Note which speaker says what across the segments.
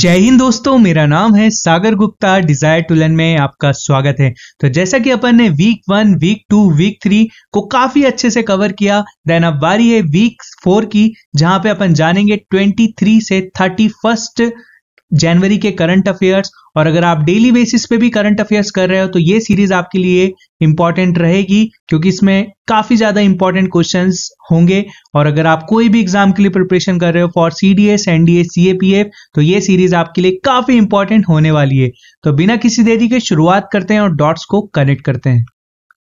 Speaker 1: जय हिंद दोस्तों मेरा नाम है Sagar Gupta desire to learn में आपका स्वागत है तो जैसा कि अपन ने week one week two week three को काफी अच्छे से कवर किया देन अब बारी है वीक फोर की जहां पे अपन जानेंगे ट्वेंटी थ्री से थर्टी फर्स्ट जनवरी के करंट अफेयर्स और अगर आप डेली बेसिस पे भी करंट अफेयर्स कर रहे हो तो ये सीरीज आपके लिए इंपॉर्टेंट रहेगी क्योंकि इसमें काफी ज्यादा इंपॉर्टेंट क्वेश्चन होंगे और अगर आप कोई भी एग्जाम के लिए प्रिपरेशन कर रहे हो for C D S NDA C A P F तो ये सीरीज आपके लिए काफी इंपॉर्टेंट होने वाली है तो बिना किसी देरी के शुरुआत करते हैं और डॉट्स को कनेक्ट करते हैं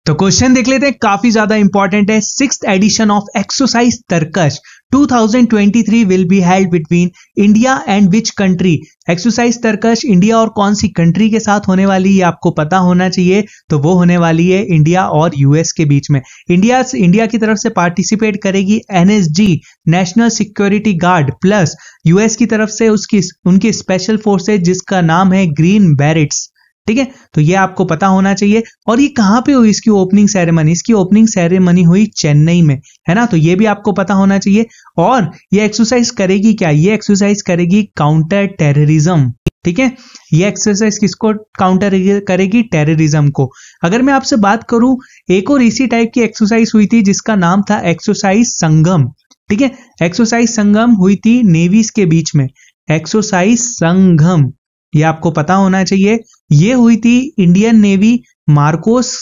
Speaker 1: तो क्वेश्चन देख लेते हैं काफी ज्यादा इंपॉर्टेंट है six edition of exercise Tarkash 2023 will be held between India and which country? Exercise Tarkash India और कौन सी कंट्री के साथ होने वाली है आपको पता होना चाहिए तो वो होने वाली है इंडिया और यूएस के बीच में इंडिया इंडिया की तरफ से पार्टिसिपेट करेगी NSG national security guard plus US की तरफ से उसकी उनकी स्पेशल फोर्सेज जिसका नाम है ग्रीन बैरिट्स ठीक है तो ये आपको पता होना चाहिए और ये कहाँ पे हुई इसकी ओपनिंग सेरेमनी इसकी ओपनिंग सेरेमनी हुई चेन्नई में है ना तो ये भी आपको पता होना चाहिए और ये एक्सरसाइज करेगी क्या ये एक्सरसाइज करेगी काउंटर टेररिज्म ठीक है ये एक्सरसाइज किसको काउंटर करेगी टेररिज्म को अगर मैं आपसे बात करूं एक और इसी टाइप की एक्सरसाइज हुई थी जिसका नाम था एक्सरसाइज संगम ठीक है एक्सरसाइज संगम हुई थी नेवीज के बीच में एक्सरसाइज संगम ये आपको पता होना चाहिए ये हुई थी Indian navy MARCOS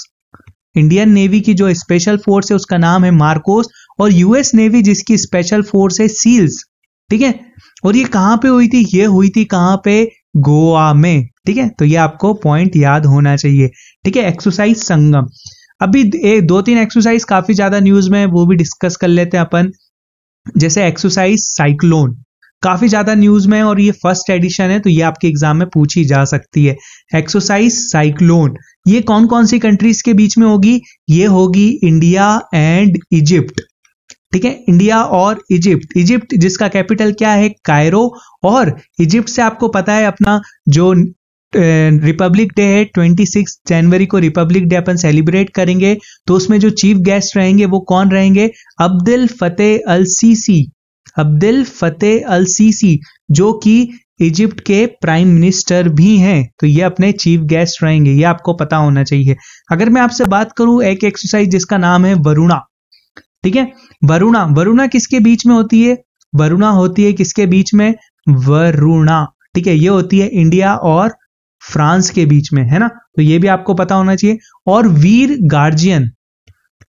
Speaker 1: Indian navy की जो स्पेशल फोर्स है उसका नाम है मार्कोस और यूएस नेवी जिसकी स्पेशल फोर्स है सील्स ठीक है और ये कहां पे हुई थी ये हुई थी कहां पे गोवा में ठीक है तो ये आपको पॉइंट याद होना चाहिए ठीक है एक्सरसाइज संगम अभी ए, दो तीन एक्सरसाइज काफी ज्यादा न्यूज में वो भी डिस्कस कर लेते हैं अपन जैसे एक्सरसाइज साइक्लोन काफ़ी ज़्यादा न्यूज़ में और ये फर्स्ट एडिशन है तो ये आपके एग्जाम में पूछी जा सकती है एक्सरसाइज साइक्लोन ये कौन कौन सी कंट्रीज के बीच में होगी ये होगी इंडिया एंड इजिप्ट ठीक है इंडिया और इजिप्ट इजिप्ट जिसका कैपिटल क्या है कायरो और इजिप्ट से आपको पता है अपना जो रिपब्लिक डे है ट्वेंटी सिक्स जनवरी को रिपब्लिक डे अपन सेलिब्रेट करेंगे तो उसमें जो चीफ गेस्ट रहेंगे वो कौन रहेंगे Abdel Fattah al Sisi Abdel Fattah al Sisi जो कि इजिप्ट के प्राइम मिनिस्टर भी हैं तो ये अपने चीफ गेस्ट रहेंगे ये आपको पता होना चाहिए अगर मैं आपसे बात करूं एक एक्सरसाइज जिसका नाम है वरुणा ठीक है वरुणा वरुणा किसके बीच में होती है वरुणा होती है किसके बीच में वरुणा ठीक है ये होती है इंडिया और फ्रांस के बीच में है ना तो ये भी आपको पता होना चाहिए और वीर गार्जियन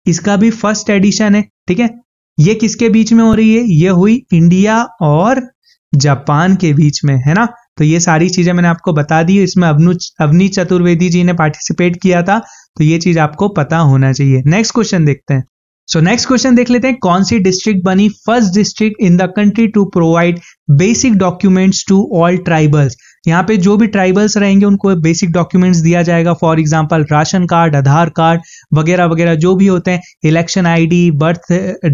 Speaker 1: इसका भी फर्स्ट एडिशन है ठीक है ये किसके बीच में हो रही है ये हुई इंडिया और जापान के बीच में है ना तो ये सारी चीजें मैंने आपको बता दी इसमें अवनु अवनी चतुर्वेदी जी ने पार्टिसिपेट किया था तो ये चीज आपको पता होना चाहिए नेक्स्ट क्वेश्चन देखते हैं सो नेक्स्ट क्वेश्चन देख लेते हैं कौन सी डिस्ट्रिक्ट बनी first district in the country to provide basic documents to all tribals यहाँ पे जो भी ट्राइबल्स रहेंगे उनको बेसिक डॉक्यूमेंट्स दिया जाएगा for example ration card Aadhaar card वगैरह वगैरह जो भी होते हैं election ID birth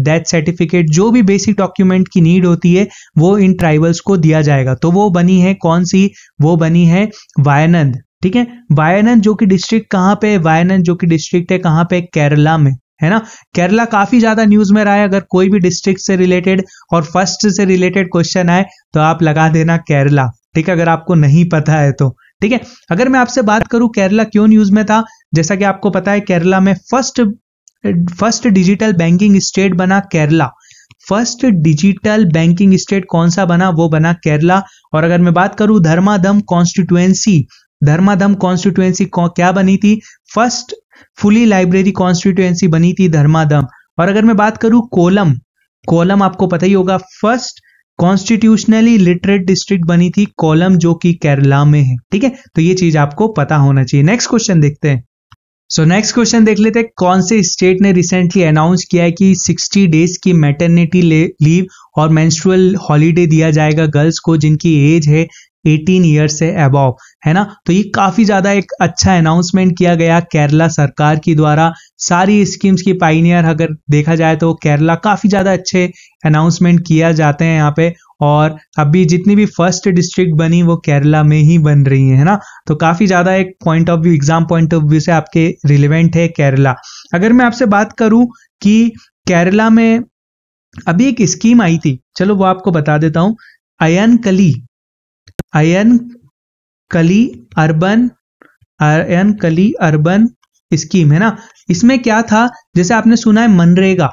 Speaker 1: death certificate जो भी बेसिक डॉक्यूमेंट की नीड होती है वो इन ट्राइबल्स को दिया जाएगा तो वो बनी है कौन सी वो बनी है वायनंद ठीक है वायनंद जो कि डिस्ट्रिक्ट कहाँ पे है वायनंद जो कि डिस्ट्रिक्ट है कहाँ पे केरला में है ना केरला काफी ज्यादा न्यूज में रहा है अगर कोई भी डिस्ट्रिक्ट से रिलेटेड और फर्स्ट से रिलेटेड क्वेश्चन आए तो आप लगा देना केरला ठीक है अगर आपको नहीं पता है तो ठीक है अगर मैं आपसे बात करूं केरला क्यों न्यूज में था जैसा कि आपको पता है केरला में first first digital banking state बना Kerala first digital banking state कौन सा बना वो बना केरला और अगर मैं बात करूं धर्माधम कॉन्स्टिट्युएंसी धर्माधम कॉन्स्टिट्युएंसी क्या बनी थी फर्स्ट फुली लाइब्रेरी कॉन्स्टिट्युएंसी बनी थी धर्माधम और अगर मैं बात करूं कोलम कोलम आपको पता ही होगा फर्स्ट कॉन्स्टिट्यूशनली लिटरेट डिस्ट्रिक्ट बनी थी कोलम जो कि केरला में है ठीक है तो ये चीज आपको पता होना चाहिए नेक्स्ट क्वेश्चन देखते हैं सो नेक्स्ट क्वेश्चन देख लेते हैं कौन से स्टेट ने रिसेंटली अनाउंस किया है कि 60 डेज की मैटरनिटी लीव और मेंस्ट्रुअल हॉलीडे दिया जाएगा गर्ल्स को जिनकी एज है 18 ईयर से अबव है ना तो ये काफी ज्यादा एक अच्छा अनाउंसमेंट किया गया केरला सरकार की द्वारा सारी स्कीम्स की पाइनियर अगर देखा जाए तो केरला काफ़ी ज़्यादा अच्छे अनाउंसमेंट किया जाते हैं यहाँ पे और अभी जितनी भी फर्स्ट डिस्ट्रिक्ट बनी वो केरला में ही बन रही है ना तो काफ़ी ज़्यादा एक point of view exam point of view से आपके रिलेवेंट है केरला अगर मैं आपसे बात करूं कि केरला में अभी एक स्कीम आई थी चलो वो आपको बता देता हूं अयन कली अयन कली अर्बन अयन कली अर्बन स्कीम है ना इसमें क्या था जैसे आपने सुना है मनरेगा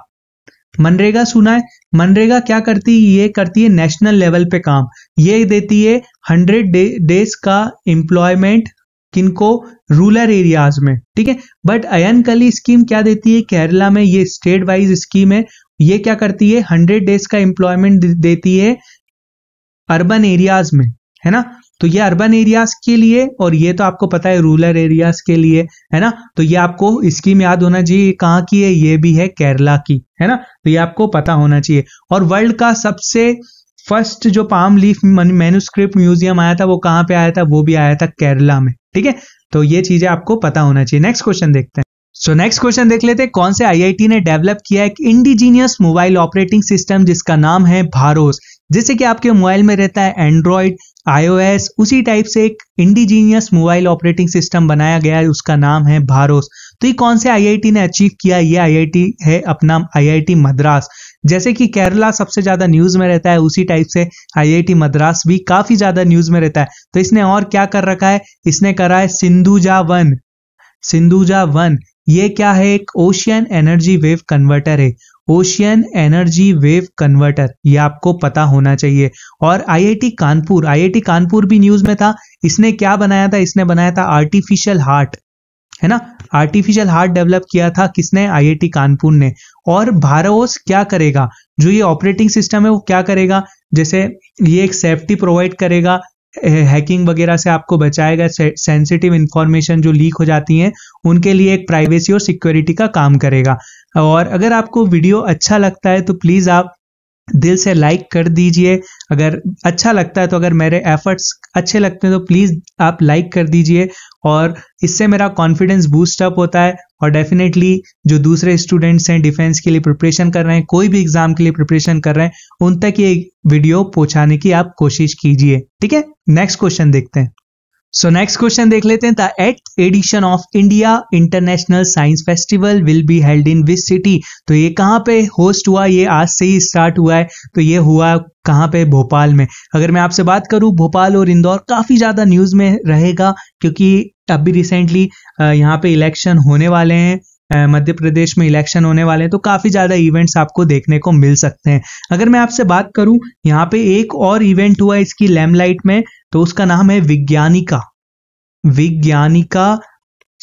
Speaker 1: मनरेगा सुना है मनरेगा क्या करती है ये करती है नेशनल लेवल पे काम ये देती है हंड्रेड डे, डेज का एम्प्लॉयमेंट किनको रूरल एरियाज में ठीक है बट अयनकली स्कीम क्या देती है केरला में ये स्टेट वाइज स्कीम है ये क्या करती है हंड्रेड डेज का एम्प्लॉयमेंट देती है अर्बन एरियाज में है ना तो ये अर्बन एरियाज के लिए और ये तो आपको पता है रूरल एरियाज के लिए है ना तो ये आपको स्कीम याद होना चाहिए कहाँ की है ये भी है केरला की है ना तो ये आपको पता होना चाहिए और वर्ल्ड का सबसे फर्स्ट जो पाम लीफ मेनुस्क्रिप्ट म्यूजियम आया था वो कहाँ पे आया था वो भी आया था केरला में ठीक है तो ये चीजें आपको पता होना चाहिए नेक्स्ट क्वेश्चन देखते हैं सो नेक्स्ट क्वेश्चन देख लेते हैं कौन से आईआईटी ने डेवलप किया एक इंडिजीनियस मोबाइल ऑपरेटिंग सिस्टम जिसका नाम है भारोस जैसे कि आपके मोबाइल में रहता है एंड्रॉइड आईओएस उसी टाइप से एक इंडिजीनियस मोबाइल ऑपरेटिंग सिस्टम बनाया गया है उसका नाम है भारोस तो ये कौन से आईआईटी ने अचीव किया ये आईआईटी है अपना आईआईटी मद्रास जैसे कि केरला सबसे ज़्यादा न्यूज़ में रहता है उसी टाइप से आईआईटी मद्रास भी काफ़ी ज़्यादा न्यूज़ में रहता है तो इसने और क्या कर रखा है इसने करा है सिंधुजा वन सिंधुजा वन ये क्या है एक ओशियन एनर्जी वेव कन्वर्टर है ओशियन एनर्जी वेव कन्वर्टर ये आपको पता होना चाहिए और आईआईटी कानपुर आईआईटी कानपुर भी न्यूज में था इसने क्या बनाया था इसने बनाया था आर्टिफिशियल हार्ट है ना आर्टिफिशियल हार्ट डेवलप किया था किसने आईआईटी कानपुर ने और भारोस क्या करेगा जो ये ऑपरेटिंग सिस्टम है वो क्या करेगा जैसे ये एक सेफ्टी प्रोवाइड करेगा हैकिंग वगैरह से आपको बचाएगा सेंसिटिव इंफॉर्मेशन जो लीक हो जाती है उनके लिए एक प्राइवेसी और सिक्योरिटी का काम करेगा और अगर आपको वीडियो अच्छा लगता है तो प्लीज़ आप दिल से लाइक कर दीजिए अगर अच्छा लगता है तो अगर मेरे एफर्ट्स अच्छे लगते हैं तो प्लीज़ आप लाइक कर दीजिए और इससे मेरा कॉन्फिडेंस बूस्टअप होता है और डेफिनेटली जो दूसरे स्टूडेंट्स हैं डिफेंस के लिए प्रिपरेशन कर रहे हैं कोई भी एग्ज़ाम के लिए प्रिपरेशन कर रहे हैं उन तक ये वीडियो पहुंचाने की आप कोशिश कीजिए ठीक है नेक्स्ट क्वेश्चन देखते हैं सो नेक्स्ट क्वेश्चन देख लेते हैं the eight edition of India international science festival will be held in which city तो ये कहाँ पे होस्ट हुआ ये आज से ही स्टार्ट हुआ है तो ये हुआ कहाँ पे भोपाल में अगर मैं आपसे बात करूँ भोपाल और इंदौर काफ़ी ज़्यादा न्यूज़ में रहेगा क्योंकि अभी रिसेंटली यहाँ पे इलेक्शन होने वाले हैं मध्य प्रदेश में इलेक्शन होने वाले हैं तो काफ़ी ज़्यादा इवेंट्स आपको देखने को मिल सकते हैं अगर मैं आपसे बात करूं यहाँ पे एक और इवेंट हुआ इसकी लैमलाइट में तो उसका नाम है Vigyanika Vigyanika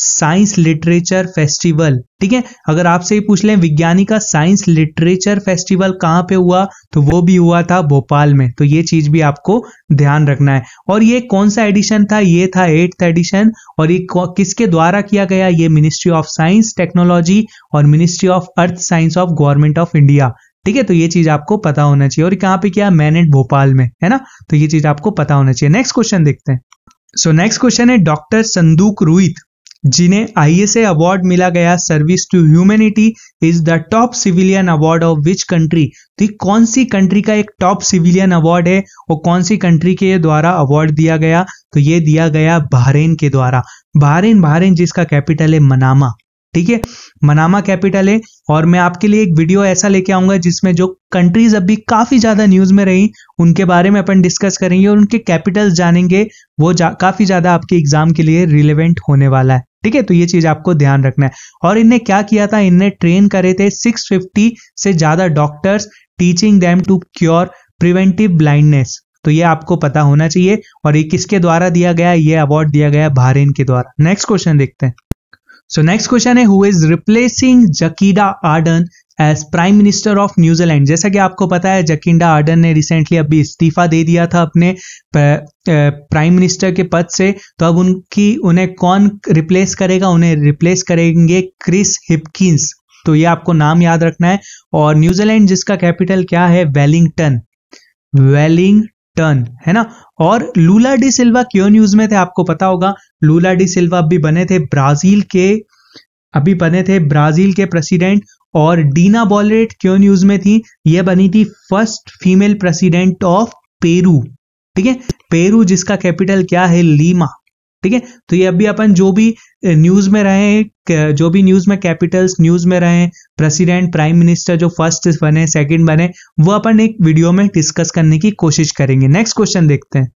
Speaker 1: science literature festival ठीक है अगर आपसे ही पूछ लें विज्ञानिका साइंस लिटरेचर फेस्टिवल कहां पे हुआ तो वो भी हुआ था भोपाल में तो ये चीज भी आपको ध्यान रखना है और ये कौन सा एडिशन था ये था एट्थ एडिशन और ये किसके द्वारा किया गया ये मिनिस्ट्री ऑफ साइंस टेक्नोलॉजी और ministry of earth science of government of India ठीक है तो ये चीज आपको पता होना चाहिए और कहाँ पे क्या मैनेट भोपाल में है ना तो ये चीज आपको पता होना चाहिए नेक्स्ट क्वेश्चन देखते हैं सो नेक्स्ट क्वेश्चन है डॉक्टर संदूक रोहित जिन्हें आईएसए अवार्ड मिला गया service to humanity is the top civilian award of which country तो ये कौन सी कंट्री का एक टॉप सिविलियन अवार्ड है और कौन सी कंट्री के द्वारा अवार्ड दिया गया तो ये दिया गया बहरेन के द्वारा बहरेन बहरेन जिसका कैपिटल है मनामा ठीक है मनामा कैपिटल है और मैं आपके लिए एक वीडियो ऐसा लेके आऊंगा जिसमें जो कंट्रीज अभी काफी ज्यादा न्यूज में रही उनके बारे में अपन डिस्कस करेंगे और उनके कैपिटल्स जानेंगे वो जा, काफी ज्यादा आपके एग्जाम के लिए रिलेवेंट होने वाला है ठीक है तो ये चीज आपको ध्यान रखना है और इनने क्या किया था इनने ट्रेन करे थे सिक्स से ज्यादा doctors teaching them to cure preventive blindness तो ये आपको पता होना चाहिए और ये किसके द्वारा दिया गया ये अवार्ड दिया गया भारेन के द्वारा नेक्स्ट क्वेश्चन देखते हैं सो नेक्स्ट क्वेश्चन है who is replacing Jacinda Ardern as prime minister of New Zealand जैसा कि आपको पता है जकिंडा आर्डन ने रिसेंटली अभी इस्तीफा दे दिया था अपने प्राइम मिनिस्टर के पद से तो अब उनकी उन्हें कौन रिप्लेस करेगा उन्हें रिप्लेस करेंगे क्रिस हिपकिंस तो ये आपको नाम याद रखना है और न्यूजीलैंड जिसका कैपिटल क्या है वेलिंगटन वेलिंग टर्न है ना और लूला डी सिल्वा क्यों न्यूज में थे आपको पता होगा लूला डी सिल्वा अभी बने थे ब्राजील के अभी बने थे ब्राजील के प्रेसिडेंट और डीना बॉलरेट क्यों न्यूज में थी ये बनी थी first female president of Peru ठीक है पेरू जिसका कैपिटल क्या है लीमा ठीक है तो ये अभी अपन जो भी न्यूज़ में रहे जो भी न्यूज़ में कैपिटल्स न्यूज़ में रहे प्रेसिडेंट प्राइम मिनिस्टर जो फर्स्ट बने सेकंड बने वो अपन एक वीडियो में डिस्कस करने की कोशिश करेंगे नेक्स्ट क्वेश्चन देखते हैं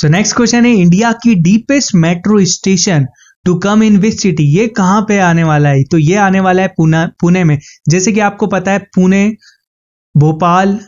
Speaker 1: सो नेक्स्ट क्वेश्चन है इंडिया की deepest metro station to come in which city ये कहाँ पे आने वाला है तो ये आने वाला है पुणे पुणे में जैसे कि आपको पता है पुणे भोपाल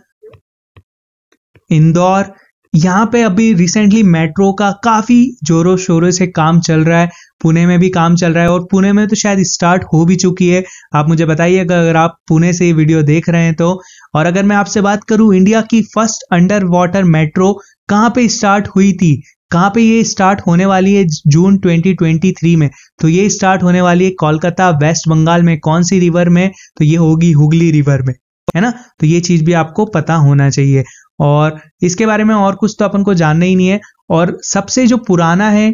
Speaker 1: इंदौर यहाँ पे अभी रिसेंटली मेट्रो का काफ़ी जोरों शोरों से काम चल रहा है पुणे में भी काम चल रहा है और पुणे में तो शायद स्टार्ट हो भी चुकी है आप मुझे बताइए अगर आप पुणे से ये वीडियो देख रहे हैं तो और अगर मैं आपसे बात करूं इंडिया की फर्स्ट अंडर वाटर मेट्रो कहाँ पे स्टार्ट हुई थी कहाँ पे ये स्टार्ट होने वाली है जून 2023 में तो ये स्टार्ट होने वाली है कोलकाता वेस्ट बंगाल में कौन सी रिवर में तो ये होगी हुगली रिवर में है ना तो ये चीज भी आपको पता होना चाहिए और इसके बारे में और कुछ तो अपन को जानना ही नहीं है और सबसे जो पुराना है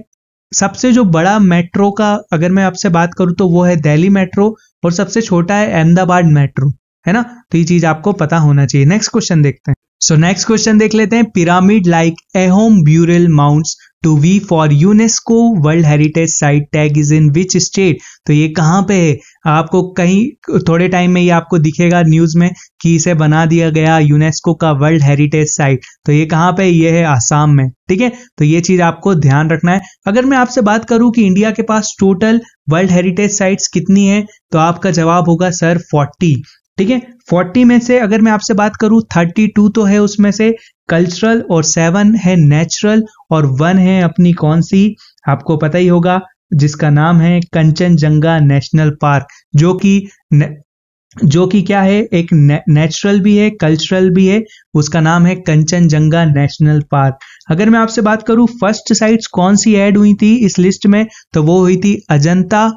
Speaker 1: सबसे जो बड़ा मेट्रो का अगर मैं आपसे बात करूं तो वो है दिल्ली मेट्रो और सबसे छोटा है अहमदाबाद मेट्रो है ना तो ये चीज आपको पता होना चाहिए नेक्स्ट क्वेश्चन देखते हैं सो नेक्स्ट क्वेश्चन देख लेते हैं pyramid like Ahom burial mounds to vie for UNESCO world heritage site tag is in which state तो ये कहाँ पे है आपको कहीं थोड़े टाइम में ये आपको दिखेगा न्यूज में कि इसे बना दिया गया यूनेस्को का वर्ल्ड हेरिटेज साइट तो ये कहाँ पे ये है आसाम में ठीक है तो ये चीज आपको ध्यान रखना है अगर मैं आपसे बात करूं कि इंडिया के पास टोटल वर्ल्ड हेरिटेज साइट्स कितनी है तो आपका जवाब होगा सर फोर्टी ठीक है फोर्टी में से अगर मैं आपसे बात करूं थर्टी टू तो है उसमें से कल्चरल और सेवन है नेचुरल और वन है अपनी कौन सी आपको पता ही होगा जिसका नाम है कंचनजंगा नेशनल पार्क जो कि जो कि क्या है एक नेचुरल भी है कल्चरल भी है उसका नाम है कंचनजंगा नेशनल पार्क अगर मैं आपसे बात करूं फर्स्ट साइट्स कौन सी ऐड हुई थी इस लिस्ट में तो वो हुई थी अजंता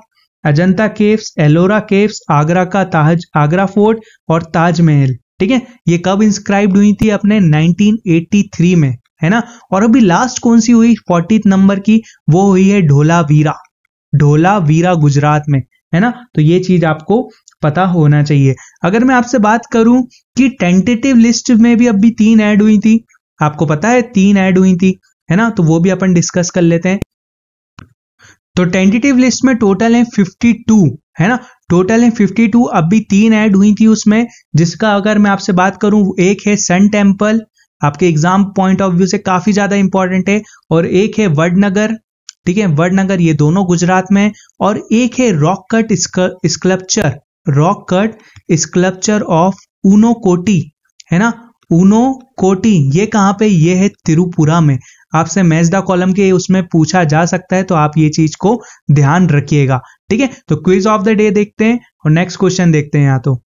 Speaker 1: अजंता केव्स एलोरा केव्स आगरा का ताज आगरा फोर्ट और ताजमहल ठीक है ये कब इंस्क्राइब हुई थी अपने 1983 में है ना और अभी लास्ट कौन सी हुई फोर्टी नंबर की वो हुई है ढोला वीरा ढोला वीरा गुजरात में है ना तो ये चीज आपको पता होना चाहिए अगर मैं आपसे बात करूं कि टेंटेटिव लिस्ट में भी अभी तीन ऐड हुई थी आपको पता है तीन ऐड हुई थी है ना तो वो भी अपन डिस्कस कर लेते हैं तो टेंटेटिव लिस्ट में टोटल है 52 है ना टोटल है 52 अभी तीन ऐड हुई थी उसमें जिसका अगर मैं आपसे बात करूं एक है सन टेम्पल आपके एग्जाम पॉइंट ऑफ व्यू से काफी ज्यादा इंपॉर्टेंट है और एक है वडनगर ठीक है वडनगर ये दोनों गुजरात में और एक है rock cut sculpture rock cut sculpture of Unakoti है ना ऊनो कोटी ये कहाँ पे ये है त्रिपुरा में आपसे मैच द कॉलम के उसमें पूछा जा सकता है तो आप ये चीज को ध्यान रखिएगा ठीक है तो क्विज ऑफ द डे देखते हैं और नेक्स्ट क्वेश्चन देखते हैं यहाँ तो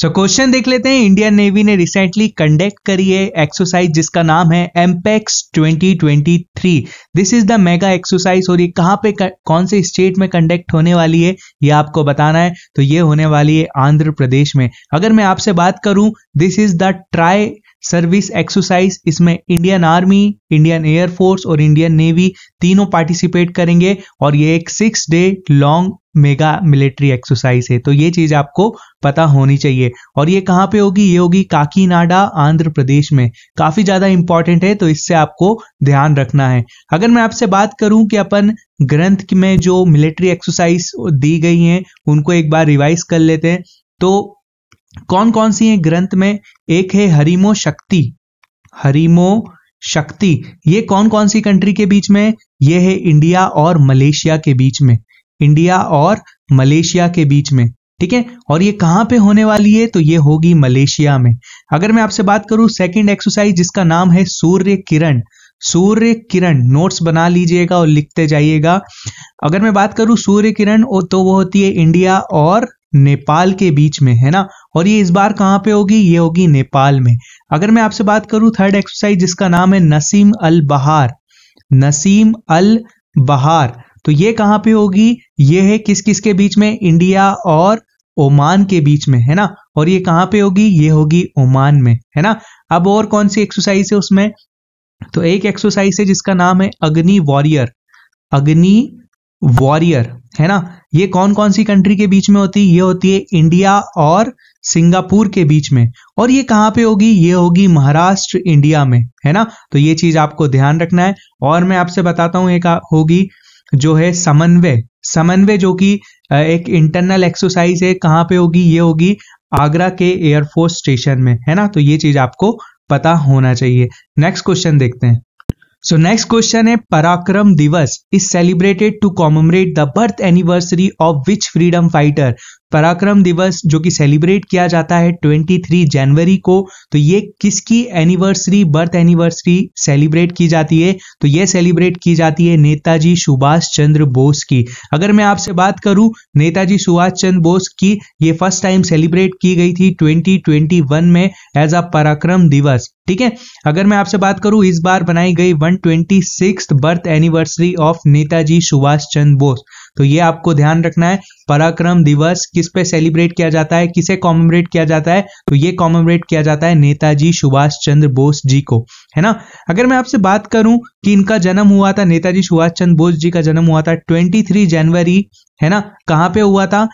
Speaker 1: सो so, क्वेश्चन देख लेते हैं इंडियन नेवी ने रिसेंटली कंडक्ट करी है एक्सरसाइज जिसका नाम है AMPHEX 2023 this is the mega exercise और ये कहाँ पे कौन से स्टेट में कंडक्ट होने वाली है ये आपको बताना है तो ये होने वाली है आंध्र प्रदेश में अगर मैं आपसे बात करूं this is the tri service exercise इसमें इंडियन आर्मी इंडियन एयरफोर्स और इंडियन नेवी तीनों पार्टिसिपेट करेंगे और ये एक six day long mega military exercise है तो ये चीज आपको पता होनी चाहिए और ये कहाँ पे होगी ये होगी काकीनाडा आंध्र प्रदेश में काफी ज्यादा इंपॉर्टेंट है तो इससे आपको ध्यान रखना है अगर मैं आपसे बात करूं कि अपन ग्रंथ में जो मिलिट्री एक्सरसाइज दी गई हैं उनको एक बार रिवाइज कर लेते हैं तो कौन कौन सी है ग्रंथ में एक है हरिमो शक्ति हरिमो शक्ति ये कौन कौन सी कंट्री के बीच में ये है इंडिया और मलेशिया के बीच में इंडिया और मलेशिया के बीच में ठीक है और ये कहां पे होने वाली है तो ये होगी मलेशिया में अगर मैं आपसे बात करूं सेकंड एक्सरसाइज जिसका नाम है सूर्य किरण सूर्य किरण नोट्स बना लीजिएगा और लिखते जाइएगा अगर मैं बात करूं सूर्य किरण तो वो होती है इंडिया और नेपाल के बीच में है ना और ये इस बार कहाँ पे होगी ये होगी नेपाल में अगर मैं आपसे बात करूं थर्ड एक्सरसाइज जिसका नाम है नसीम अल बहार नसीम अल बहार तो ये कहाँ पे होगी ये है किस किस के बीच में इंडिया और ओमान के बीच में है ना और ये कहाँ पे होगी ये होगी ओमान में है ना अब और कौन सी एक्सरसाइज है उसमें तो एक एक्सरसाइज है जिसका नाम है अग्नि वॉरियर अग्नि वॉरियर है ना ये कौन कौन सी कंट्री के बीच में होती है ये होती है इंडिया और सिंगापुर के बीच में और ये कहाँ पे होगी ये होगी महाराष्ट्र इंडिया में है ना तो ये चीज आपको ध्यान रखना है और मैं आपसे बताता हूं एक होगी जो है समन्वय समन्वय जो कि एक इंटरनल एक्सरसाइज है कहाँ पे होगी ये होगी आगरा के एयरफोर्स स्टेशन में है ना तो ये चीज आपको पता होना चाहिए नेक्स्ट क्वेश्चन देखते हैं So next question is: Parakram Divas is celebrated to commemorate the birth anniversary of which freedom fighter पराक्रम दिवस जो कि सेलिब्रेट किया जाता है 23 जनवरी को तो ये किसकी एनिवर्सरी बर्थ एनिवर्सरी सेलिब्रेट की जाती है तो ये सेलिब्रेट की जाती है नेताजी सुभाष चंद्र बोस की अगर मैं आपसे बात करूं नेताजी सुभाष चंद्र बोस की ये फर्स्ट टाइम सेलिब्रेट की गई थी 2021 में एज अ पराक्रम दिवस ठीक है अगर मैं आपसे बात करूं इस बार बनाई गई one birth anniversary of Netaji Subhash Chandra Bose तो ये आपको ध्यान रखना है पराक्रम दिवस किस पे सेलिब्रेट किया जाता है किसे कॉमेमरेट किया जाता है तो ये कॉमेमरेट किया जाता है नेताजी सुभाष चंद्र बोस जी को है ना अगर मैं आपसे बात करूं कि इनका जन्म हुआ था नेताजी सुभाष चंद्र बोस जी का जन्म हुआ था ट्वेंटी जनवरी है ना कहाँ पे हुआ था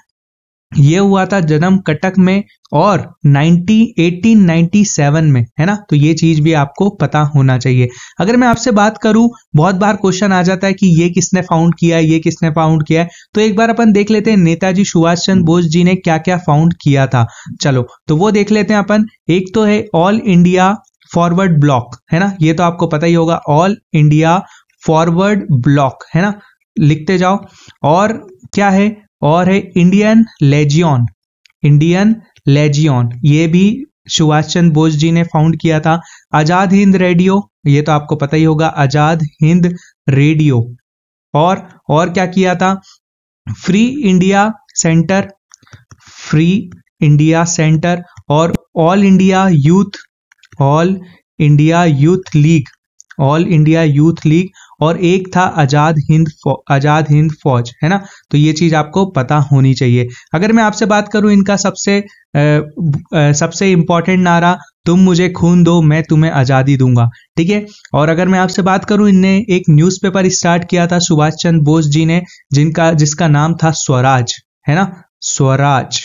Speaker 1: ये हुआ था जन्म कटक में और 90 1897 में है ना तो ये चीज भी आपको पता होना चाहिए अगर मैं आपसे बात करूं बहुत बार क्वेश्चन आ जाता है कि ये किसने फाउंड किया है ये किसने फाउंड किया है तो एक बार अपन देख लेते हैं नेताजी सुभाष चंद्र बोस जी ने क्या क्या फाउंड किया था चलो तो वो देख लेते हैं अपन एक तो है ऑल इंडिया फॉरवर्ड ब्लॉक है ना ये तो आपको पता ही होगा ऑल इंडिया फॉरवर्ड ब्लॉक है ना लिखते जाओ और क्या है और है इंडियन लेजियन इंडियन लेजियन ये भी सुभाष चंद्र बोस जी ने फाउंड किया था आजाद हिंद रेडियो ये तो आपको पता ही होगा आजाद हिंद रेडियो और और क्या किया था free India centre free India centre और all India youth all India youth league all India youth league और एक था आज़ाद हिंद आज़ाद हिंद फौज है ना तो ये चीज़ आपको पता होनी चाहिए अगर मैं आपसे बात करूं इनका सबसे आ, आ, सबसे इंपॉर्टेंट नारा तुम मुझे खून दो मैं तुम्हें आज़ादी दूंगा ठीक है और अगर मैं आपसे बात करूं इनने एक न्यूज़पेपर स्टार्ट किया था सुभाष चंद्र बोस जी ने जिनका जिसका नाम था स्वराज है ना स्वराज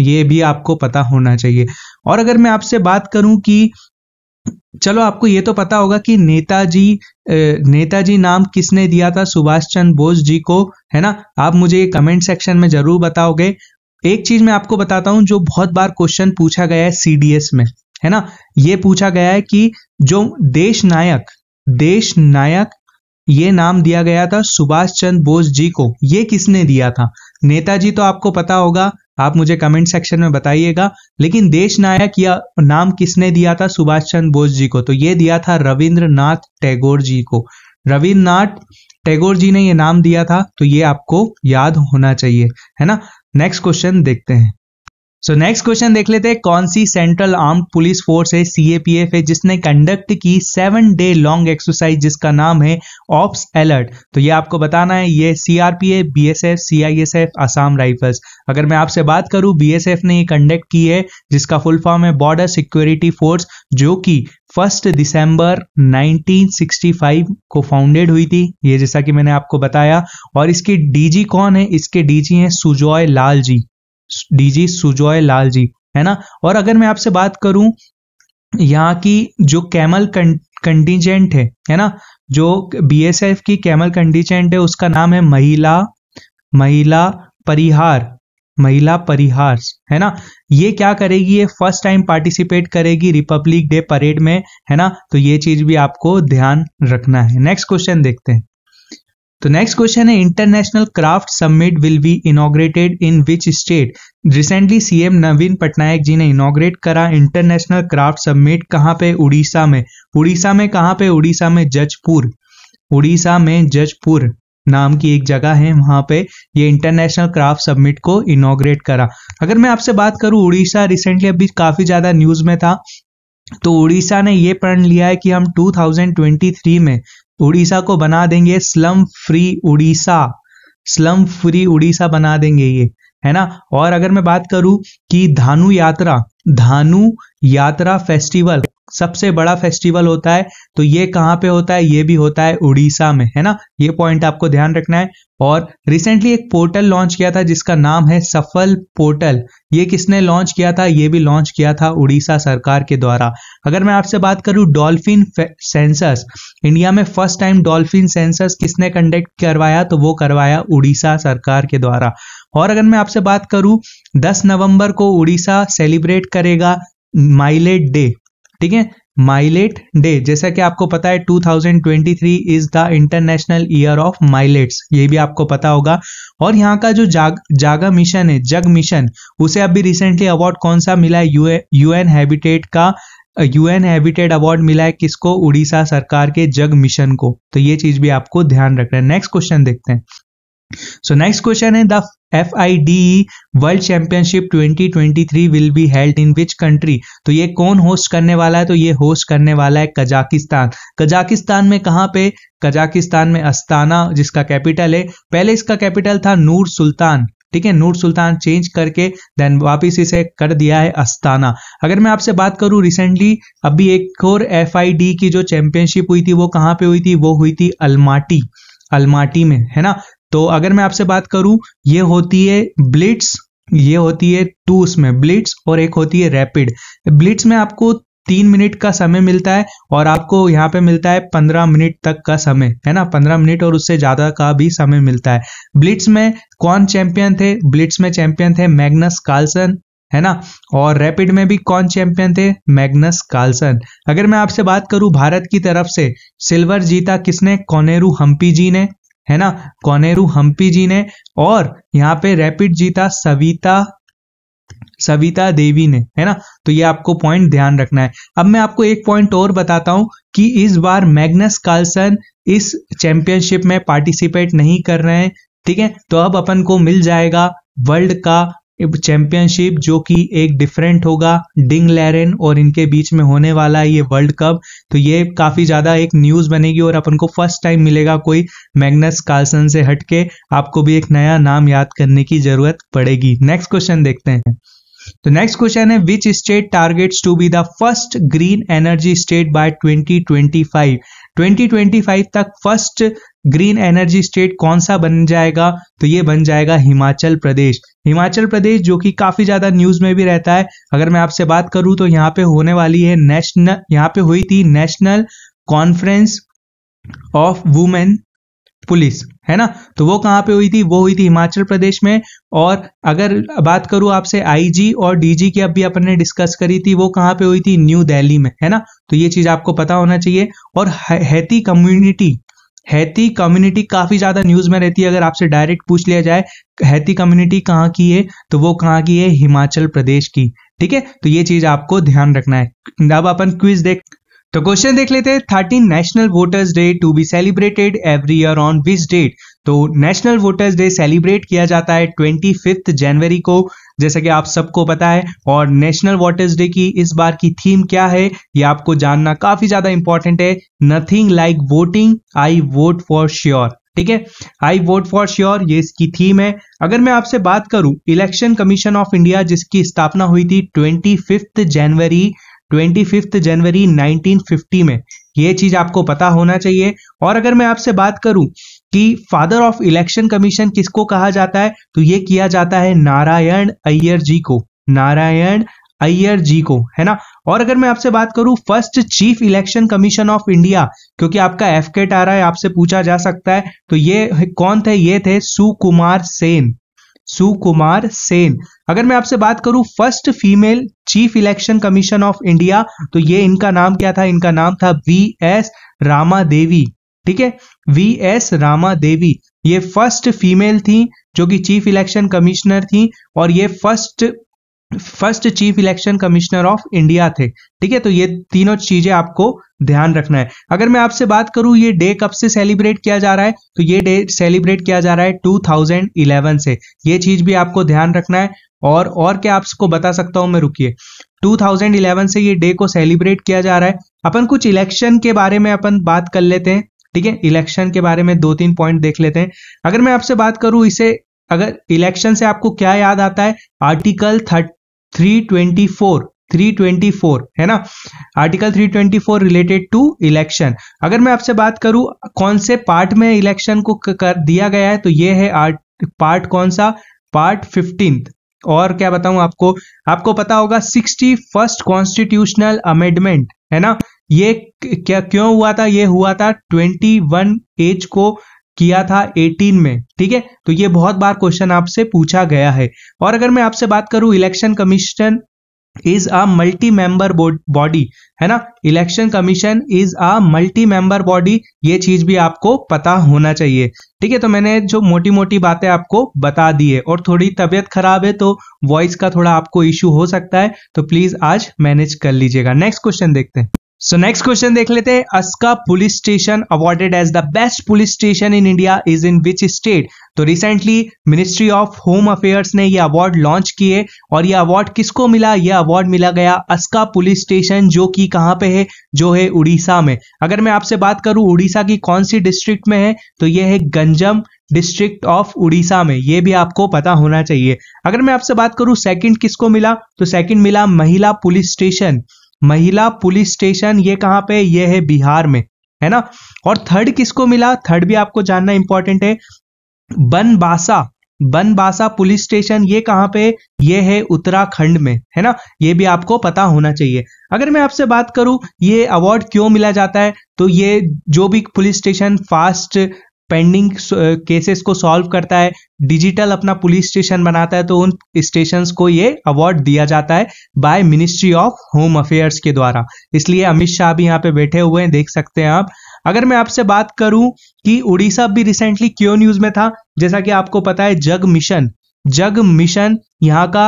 Speaker 1: ये भी आपको पता होना चाहिए और अगर मैं आपसे बात करूं कि चलो आपको ये तो पता होगा कि नेताजी नेताजी नाम किसने दिया था सुभाष चंद्र बोस जी को है ना आप मुझे ये कमेंट सेक्शन में जरूर बताओगे एक चीज मैं आपको बताता हूं जो बहुत बार क्वेश्चन पूछा गया है सीडीएस में है ना ये पूछा गया है कि जो देश नायक देश नायक ये नाम दिया गया था सुभाष चंद्र बोस जी को ये किसने दिया था नेताजी तो आपको पता होगा आप मुझे कमेंट सेक्शन में बताइएगा लेकिन देश नायक या नाम किसने दिया था सुभाष चंद्र बोस जी को तो ये दिया था रविंद्रनाथ टैगोर जी को रविन्द्रनाथ टैगोर जी ने ये नाम दिया था तो ये आपको याद होना चाहिए है ना नेक्स्ट क्वेश्चन देखते हैं सो नेक्स्ट क्वेश्चन देख लेते हैं कौन सी सेंट्रल आर्म पुलिस फोर्स है सीएपीएफ है जिसने कंडक्ट की सेवन डे लॉन्ग एक्सरसाइज जिसका नाम है ऑप्स अलर्ट तो ये आपको बताना है ये CRPF BSF CISF Assam rifles अगर मैं आपसे बात करूं बीएसएफ ने ये कंडक्ट की है जिसका फुल फॉर्म है बॉर्डर सिक्योरिटी फोर्स जो कि फर्स्ट दिसंबर 1965 को फाउंडेड हुई थी ये जैसा कि मैंने आपको बताया और इसके डीजी कौन है इसके डीजी हैं सुजॉय लाल जी डीजी सुजॉय लाल जी है ना और अगर मैं आपसे बात करूं यहाँ की जो कैमल कंटीजेंट है है ना जो बीएसएफ की कैमल कंटिजेंट है उसका नाम है महिला महिला परिहार महिला परिहार है ना ये क्या करेगी ये फर्स्ट टाइम पार्टिसिपेट करेगी रिपब्लिक डे परेड में है ना तो ये चीज भी आपको ध्यान रखना है नेक्स्ट क्वेश्चन देखते हैं तो नेक्स्ट क्वेश्चन है international craft summit will be inaugurated in which state recently CM Naveen Patnaik ji ने इनोग्रेट करा इंटरनेशनल क्राफ्ट समिट कहाँ पे उड़ीसा में उड़ीसा में कहाँ पे उड़ीसा में जजपुर उड़ीसा में जजपुर नाम की एक जगह है वहां पे ये इंटरनेशनल क्राफ्ट सबमिट को इनोग्रेट करा अगर मैं आपसे बात करूं उड़ीसा रिसेंटली अभी काफी ज्यादा न्यूज में था तो उड़ीसा ने ये प्रण लिया है कि हम 2023 में उड़ीसा को बना देंगे slum free Orissa slum free Orissa बना देंगे ये है ना और अगर मैं बात करूं कि धानु यात्रा धानु यात्रा फेस्टिवल सबसे बड़ा फेस्टिवल होता है तो ये कहाँ पे होता है ये भी होता है उड़ीसा में है ना ये पॉइंट आपको ध्यान रखना है और रिसेंटली एक पोर्टल लॉन्च किया था जिसका नाम है सफल पोर्टल ये किसने लॉन्च किया था ये भी लॉन्च किया था उड़ीसा सरकार के द्वारा अगर मैं आपसे बात करूं डॉल्फिन सेंसस इंडिया में फर्स्ट टाइम डॉल्फिन सेंसस किसने कंडक्ट करवाया तो वो करवाया उड़ीसा सरकार के द्वारा और अगर मैं आपसे बात करूं 10 नवंबर को उड़ीसा सेलिब्रेट करेगा माइलेट डे ठीक है माइलेट डे जैसा कि आपको पता है 2023 is the international year of millets ये भी आपको पता होगा और यहाँ का जो जाग जागा मिशन है जग मिशन उसे अभी रिसेंटली अवार्ड कौन सा मिला है यूएन हैबिटेट का यूएन हैबिटेट अवार्ड मिला है किसको उड़ीसा सरकार के जग मिशन को तो ये चीज भी आपको ध्यान रखना है नेक्स्ट क्वेश्चन देखते हैं सो नेक्स्ट क्वेश्चन है the F I D world championship 2023 will be held in which country तो ये कौन होस्ट करने वाला है तो ये होस्ट करने वाला है कजाकिस्तान कजाकिस्तान में कहाँ पे कजाकिस्तान में अस्ताना जिसका कैपिटल है पहले इसका कैपिटल था नूर सुल्तान ठीक है नूर सुल्तान चेंज करके देन वापिस इसे कर दिया है अस्ताना अगर मैं आपसे बात करूं रिसेंटली अभी एक और एफ की जो चैंपियनशिप हुई थी वो कहाँ पे हुई थी वो हुई थी अलमाटी अलमाटी में है ना तो अगर मैं आपसे बात करूं ये होती है ब्लिट्स ये होती है टू उसमें ब्लिट्स और एक होती है रैपिड ब्लिट्स में आपको तीन मिनट का समय मिलता है और आपको यहाँ पे मिलता है पंद्रह मिनट तक का समय है ना पंद्रह मिनट और उससे ज्यादा का भी समय मिलता है ब्लिट्स में कौन चैंपियन थे ब्लिट्स में चैंपियन थे मैग्नस कार्लसन है ना और रैपिड में भी कौन चैंपियन थे मैग्नस कार्लसन अगर मैं आपसे बात करूं भारत की तरफ से सिल्वर जीता किसने कोनेरू हम्पी जी ने है ना कोनेरू हम्पी जी ने और यहाँ पे रैपिड जीता सविता सविता देवी ने है ना तो ये आपको पॉइंट ध्यान रखना है अब मैं आपको एक पॉइंट और बताता हूं कि इस बार मैग्नस कार्लसन इस चैंपियनशिप में पार्टिसिपेट नहीं कर रहे हैं ठीक है तो अब अपन को मिल जाएगा वर्ल्ड का चैंपियनशिप जो कि एक डिफरेंट होगा डिंग लैरन और इनके बीच में होने वाला है ये वर्ल्ड कप तो ये काफ़ी ज़्यादा एक न्यूज़ बनेगी और अपन को फर्स्ट टाइम मिलेगा कोई मैग्नस कार्लसन से हटके आपको भी एक नया नाम याद करने की ज़रूरत पड़ेगी नेक्स्ट क्वेश्चन देखते हैं तो नेक्स्ट क्वेश्चन है which state targets to be the first green energy state by 2025 2025 तक फर्स्ट ग्रीन एनर्जी स्टेट कौन सा बन जाएगा तो ये बन जाएगा हिमाचल प्रदेश हिमाचल प्रदेश जो कि काफी ज्यादा न्यूज में भी रहता है अगर मैं आपसे बात करूं तो यहाँ पे होने वाली है नेशनल यहाँ पे हुई थी national conference of women police है ना तो वो कहाँ पे हुई थी वो हुई थी हिमाचल प्रदेश में और अगर बात करूं आपसे आईजी और डीजी की अब भी अपन ने डिस्कस करी थी वो कहाँ पे हुई थी न्यू दिल्ली में है ना तो ये चीज आपको पता होना चाहिए और हैती कम्युनिटी हैती कम्युनिटी काफी ज्यादा न्यूज में रहती है अगर आपसे डायरेक्ट पूछ लिया जाए हैती कम्युनिटी कहाँ की है तो वो कहाँ की है हिमाचल प्रदेश की ठीक है तो ये चीज आपको ध्यान रखना है अब अपन क्विज देख तो क्वेश्चन देख लेते हैं thirteen national voters day to be celebrated every year on which date तो नेशनल वोटर्स डे सेलिब्रेट किया जाता है ट्वेंटी फिफ्थ जनवरी को जैसा कि आप सबको पता है और नेशनल वोटर्स डे की इस बार की थीम क्या है ये आपको जानना काफी ज्यादा इंपॉर्टेंट है nothing like voting I vote for sure ठीक है आई वोट फॉर श्योर ये इसकी थीम है अगर मैं आपसे बात करूं इलेक्शन कमीशन ऑफ इंडिया जिसकी स्थापना हुई थी ट्वेंटी फिफ्थ जनवरी ट्वेंटी फिफ्थ जनवरी 1950 में ये चीज आपको पता होना चाहिए और अगर मैं आपसे बात करूं कि फादर ऑफ इलेक्शन कमीशन किसको कहा जाता है तो ये किया जाता है नारायण अय्यर जी को नारायण अय्यर जी को है ना और अगर मैं आपसे बात करूं first chief election commission of India क्योंकि आपका एफकेट आ रहा है आपसे पूछा जा सकता है तो ये कौन थे ये थे सुकुमार सेन सुकुमार सेन अगर मैं आपसे बात करूं first female chief election commission of India तो ये इनका नाम क्या था इनका नाम था वी एस रामा देवी ठीक है वी एस रामा देवी ये फर्स्ट फीमेल थी जो कि चीफ इलेक्शन कमिश्नर थी और ये first first chief election commissioner of India थे ठीक है तो ये तीनों चीजें आपको ध्यान रखना है अगर मैं आपसे बात करूं ये डे कब से सेलिब्रेट किया जा रहा है तो ये डे सेलिब्रेट किया जा रहा है 2011 से ये चीज भी आपको ध्यान रखना है और और क्या आपको बता सकता हूं मैं रुकिए 2011 से ये डे को सेलिब्रेट किया जा रहा है अपन कुछ इलेक्शन के बारे में अपन बात कर लेते हैं ठीक है इलेक्शन के बारे में दो तीन पॉइंट देख लेते हैं अगर मैं आपसे बात करूं इसे अगर इलेक्शन से आपको क्या याद आता है आर्टिकल थर्ट 324 324 है ना आर्टिकल 324 रिलेटेड टू इलेक्शन अगर मैं आपसे बात करूं कौन से पार्ट में इलेक्शन को कर दिया गया है तो ये है पार्ट कौन सा पार्ट फिफ्टींथ और क्या बताऊं आपको आपको पता होगा सिक्सटी फर्स्ट कॉन्स्टिट्यूशनल अमेंडमेंट है ना ये क्या क्यों हुआ था ये हुआ था ट्वेंटी वन एज को किया था 18 में ठीक है तो ये बहुत बार क्वेश्चन आपसे पूछा गया है और अगर मैं आपसे बात करूं election commission is a multi member body है ना election commission is a multi member body ये चीज भी आपको पता होना चाहिए ठीक है तो मैंने जो मोटी मोटी बातें आपको बता दी है और थोड़ी तबियत खराब है तो वॉइस का थोड़ा आपको इश्यू हो सकता है तो प्लीज आज मैनेज कर लीजिएगा नेक्स्ट क्वेश्चन देखते हैं सो नेक्स्ट क्वेश्चन देख लेते हैं Aska police station awarded as the best police station in India is in which state तो recently ministry of home affairs ने ये अवार्ड लॉन्च किए और ये अवार्ड किसको मिला ये अवार्ड मिला गया अस्का पुलिस स्टेशन जो कि कहाँ पे है जो है उड़ीसा में अगर मैं आपसे बात करूं उड़ीसा की कौन सी डिस्ट्रिक्ट में है तो यह है गंजम डिस्ट्रिक्ट ऑफ उड़ीसा में ये भी आपको पता होना चाहिए अगर मैं आपसे बात करूं सेकंड किसको मिला तो सेकंड मिला महिला पुलिस स्टेशन महिला पुलिस स्टेशन ये कहाँ पे ये है बिहार में है ना और थर्ड किसको मिला थर्ड भी आपको जानना इंपॉर्टेंट है बनबासा बनबासा पुलिस स्टेशन ये कहाँ पे ये है उत्तराखंड में है ना ये भी आपको पता होना चाहिए अगर मैं आपसे बात करूं ये अवार्ड क्यों मिला जाता है तो ये जो भी police station fast pending cases uh, को सॉल्व करता है डिजिटल अपना पुलिस स्टेशन बनाता है तो उन स्टेशन को ये अवार्ड दिया जाता है by ministry of home affairs के द्वारा इसलिए अमित शाह भी यहाँ पे बैठे हुए हैं देख सकते हैं आप अगर मैं आपसे बात करूं कि उड़ीसा भी रिसेंटली क्यों न्यूज में था जैसा कि आपको पता है जग मिशन जग मिशन यहाँ का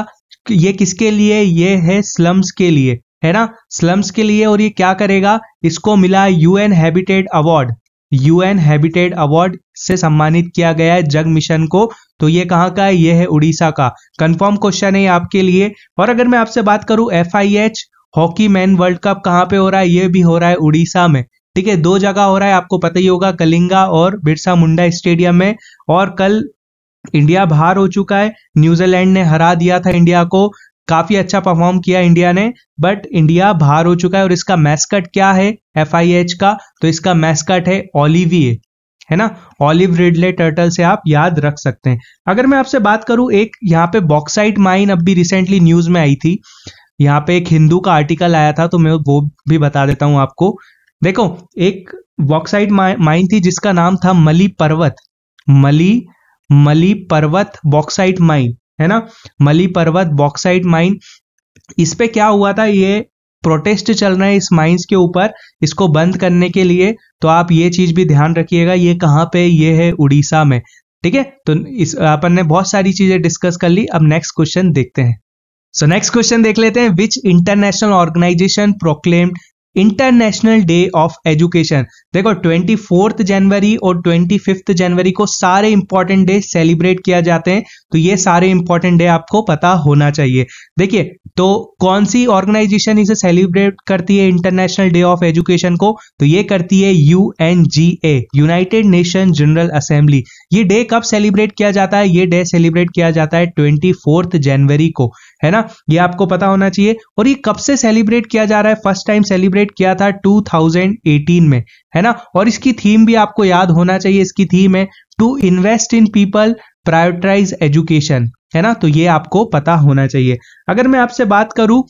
Speaker 1: ये किसके लिए ये है स्लम्स के लिए है ना स्लम्स के लिए और ये क्या करेगा इसको मिला UN habitat award UN habitat award से सम्मानित किया गया है जग मिशन को तो ये कहाँ का है ये है उड़ीसा का कंफर्म क्वेश्चन है आपके लिए और अगर मैं आपसे बात करूं F hockey man world cup कहाँ पे हो रहा है ये भी हो रहा है उड़ीसा में ठीक है दो जगह हो रहा है आपको पता ही होगा कलिंगा और बिरसा मुंडा स्टेडियम में और कल इंडिया बाहर हो चुका है न्यूजीलैंड ने हरा दिया था इंडिया को काफी अच्छा परफॉर्म किया इंडिया ने बट इंडिया बाहर हो चुका है और इसका मैस्कट क्या है एफ का तो इसका मैस्कट है ओलिविए है ना ऑलिव रिडले टर्टल से आप याद रख सकते हैं अगर मैं आपसे बात करूं एक यहाँ पे बॉक्साइट माइन अब भी रिसेंटली न्यूज में आई थी यहाँ पे एक हिंदू का आर्टिकल आया था तो मैं वो भी बता देता हूं आपको देखो एक बॉक्साइट माइन थी जिसका नाम था मली पर्वत मली मली पर्वत बॉक्साइट माइन है ना मली पर्वत बॉक्साइड माइन इस पे क्या हुआ था ये प्रोटेस्ट चल रहे हैं इस माइंस के ऊपर इसको बंद करने के लिए तो आप ये चीज भी ध्यान रखिएगा ये कहाँ पे ये है उड़ीसा में ठीक है तो इस अपन ने बहुत सारी चीजें डिस्कस कर ली अब नेक्स्ट क्वेश्चन देखते हैं सो नेक्स्ट क्वेश्चन देख लेते हैं which international organization proclaimed international day of education देखो ट्वेंटी फोर्थ जनवरी और ट्वेंटी फिफ्थ जनवरी को सारे इंपॉर्टेंट डे सेलिब्रेट किया जाते हैं तो ये सारे इंपॉर्टेंट डे आपको पता होना चाहिए देखिए तो कौन सी ऑर्गेनाइजेशन इसे सेलिब्रेट करती है इंटरनेशनल डे ऑफ एजुकेशन को तो ये करती है U UNGA United Nation general assembly ये डे कब सेलिब्रेट किया जाता है ये डे सेलिब्रेट किया जाता है ट्वेंटी फोर्थ जनवरी को है ना ये आपको पता होना चाहिए और ये कब से सेलिब्रेट किया जा रहा है फर्स्ट टाइम सेलिब्रेट किया था 2018 में है ना और इसकी थीम भी आपको याद होना चाहिए इसकी थीम है to invest in people prioritize education है ना तो ये आपको पता होना चाहिए अगर मैं आपसे बात करूं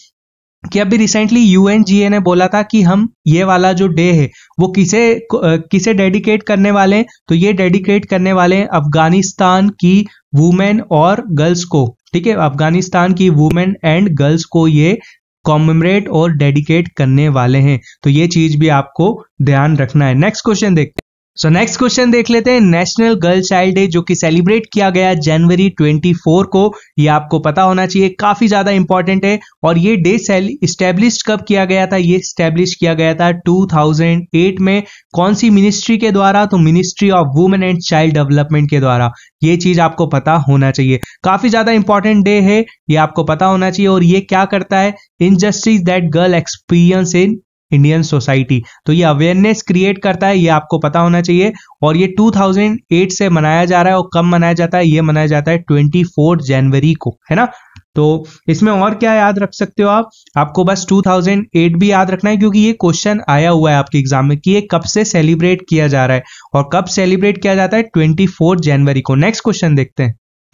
Speaker 1: कि अभी रिसेंटली यूएनजीए ने बोला था कि हम ये वाला जो डे है वो किसे किसे डेडिकेट करने वाले हैं तो ये डेडिकेट करने वाले हैं अफगानिस्तान की वुमेन और गर्ल्स को ठीक है अफगानिस्तान की वुमेन एंड गर्ल्स को ये कॉमेमरेट और डेडिकेट करने वाले हैं तो ये चीज भी आपको ध्यान रखना है नेक्स्ट क्वेश्चन देखते हैं सो नेक्स्ट क्वेश्चन देख लेते हैं नेशनल गर्ल चाइल्ड डे जो कि सेलिब्रेट किया गया जनवरी 24 को ये आपको पता होना चाहिए काफी ज्यादा इंपॉर्टेंट है और ये डे स्टेब्लिश कब किया गया था ये स्टैब्लिश किया गया था 2008 में कौन सी मिनिस्ट्री के द्वारा तो ministry of women and child development के द्वारा ये चीज आपको पता होना चाहिए काफी ज्यादा इंपॉर्टेंट डे है ये आपको पता होना चाहिए और ये क्या करता है injustice that girl experience in Indian society तो ये अवेयरनेस क्रिएट करता है ये आपको पता होना चाहिए और ये 2008 से मनाया जा रहा है और कब मनाया जाता है ये मनाया जाता है 24 जनवरी को है ना तो इसमें और क्या याद रख सकते हो आप आपको बस 2008 भी याद रखना है क्योंकि ये क्वेश्चन आया हुआ है आपके एग्जाम में कि ये कब से सेलिब्रेट किया जा रहा है और कब सेलिब्रेट किया जाता है 24 जनवरी को नेक्स्ट क्वेश्चन देखते हैं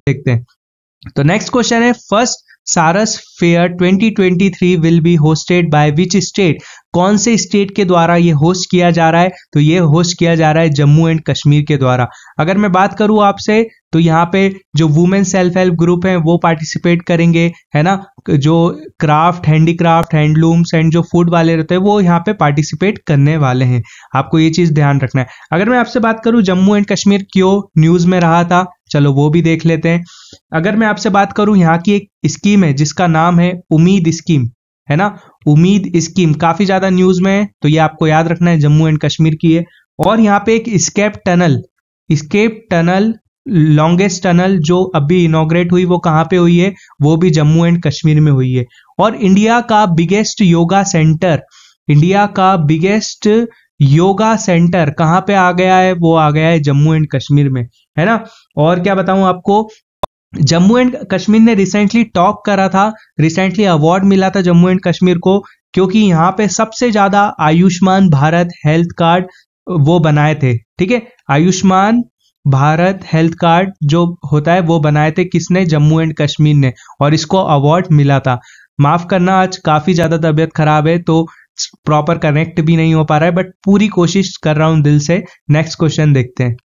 Speaker 1: देखते हैं तो नेक्स्ट क्वेश्चन है first Saras fair 2023 will be hosted by which state कौन से स्टेट के द्वारा ये होस्ट किया जा रहा है तो ये होस्ट किया जा रहा है जम्मू एंड कश्मीर के द्वारा अगर मैं बात करूँ आपसे तो यहाँ पे जो वुमेन सेल्फ हेल्प ग्रुप हैं वो पार्टिसिपेट करेंगे है ना जो क्राफ्ट हैंडीक्राफ्ट हैंडलूम्स एंड जो फूड वाले रहते हैं वो यहाँ पे पार्टिसिपेट करने वाले हैं आपको ये चीज़ ध्यान रखना है अगर मैं आपसे बात करूँ जम्मू एंड कश्मीर क्यों न्यूज़ में रहा था चलो वो भी देख लेते हैं अगर मैं आपसे बात करूं यहाँ की एक स्कीम है जिसका नाम है उम्मीद स्कीम है ना उम्मीद स्कीम काफी ज्यादा न्यूज में है तो ये आपको याद रखना है जम्मू एंड कश्मीर की है और यहाँ पे एक escape tunnel escape tunnel longest tunnel जो अभी इनोग्रेट हुई वो कहाँ पे हुई है वो भी जम्मू एंड कश्मीर में हुई है और इंडिया का बिगेस्ट योगा सेंटर इंडिया का बिगेस्ट योगा सेंटर कहाँ पे आ गया है वो आ गया है जम्मू एंड कश्मीर में है ना और क्या बताऊं आपको जम्मू एंड कश्मीर ने रिसेंटली टॉप करा था रिसेंटली अवार्ड मिला था जम्मू एंड कश्मीर को क्योंकि यहाँ पे सबसे ज्यादा आयुष्मान भारत हेल्थ कार्ड वो बनाए थे ठीक है आयुष्मान भारत हेल्थ कार्ड जो होता है वो बनाए थे किसने जम्मू एंड कश्मीर ने और इसको अवार्ड मिला था माफ करना आज काफी ज्यादा तबीयत खराब है तो प्रॉपर कनेक्ट भी नहीं हो पा रहा है बट पूरी कोशिश कर रहा हूं दिल से नेक्स्ट क्वेश्चन देखते हैं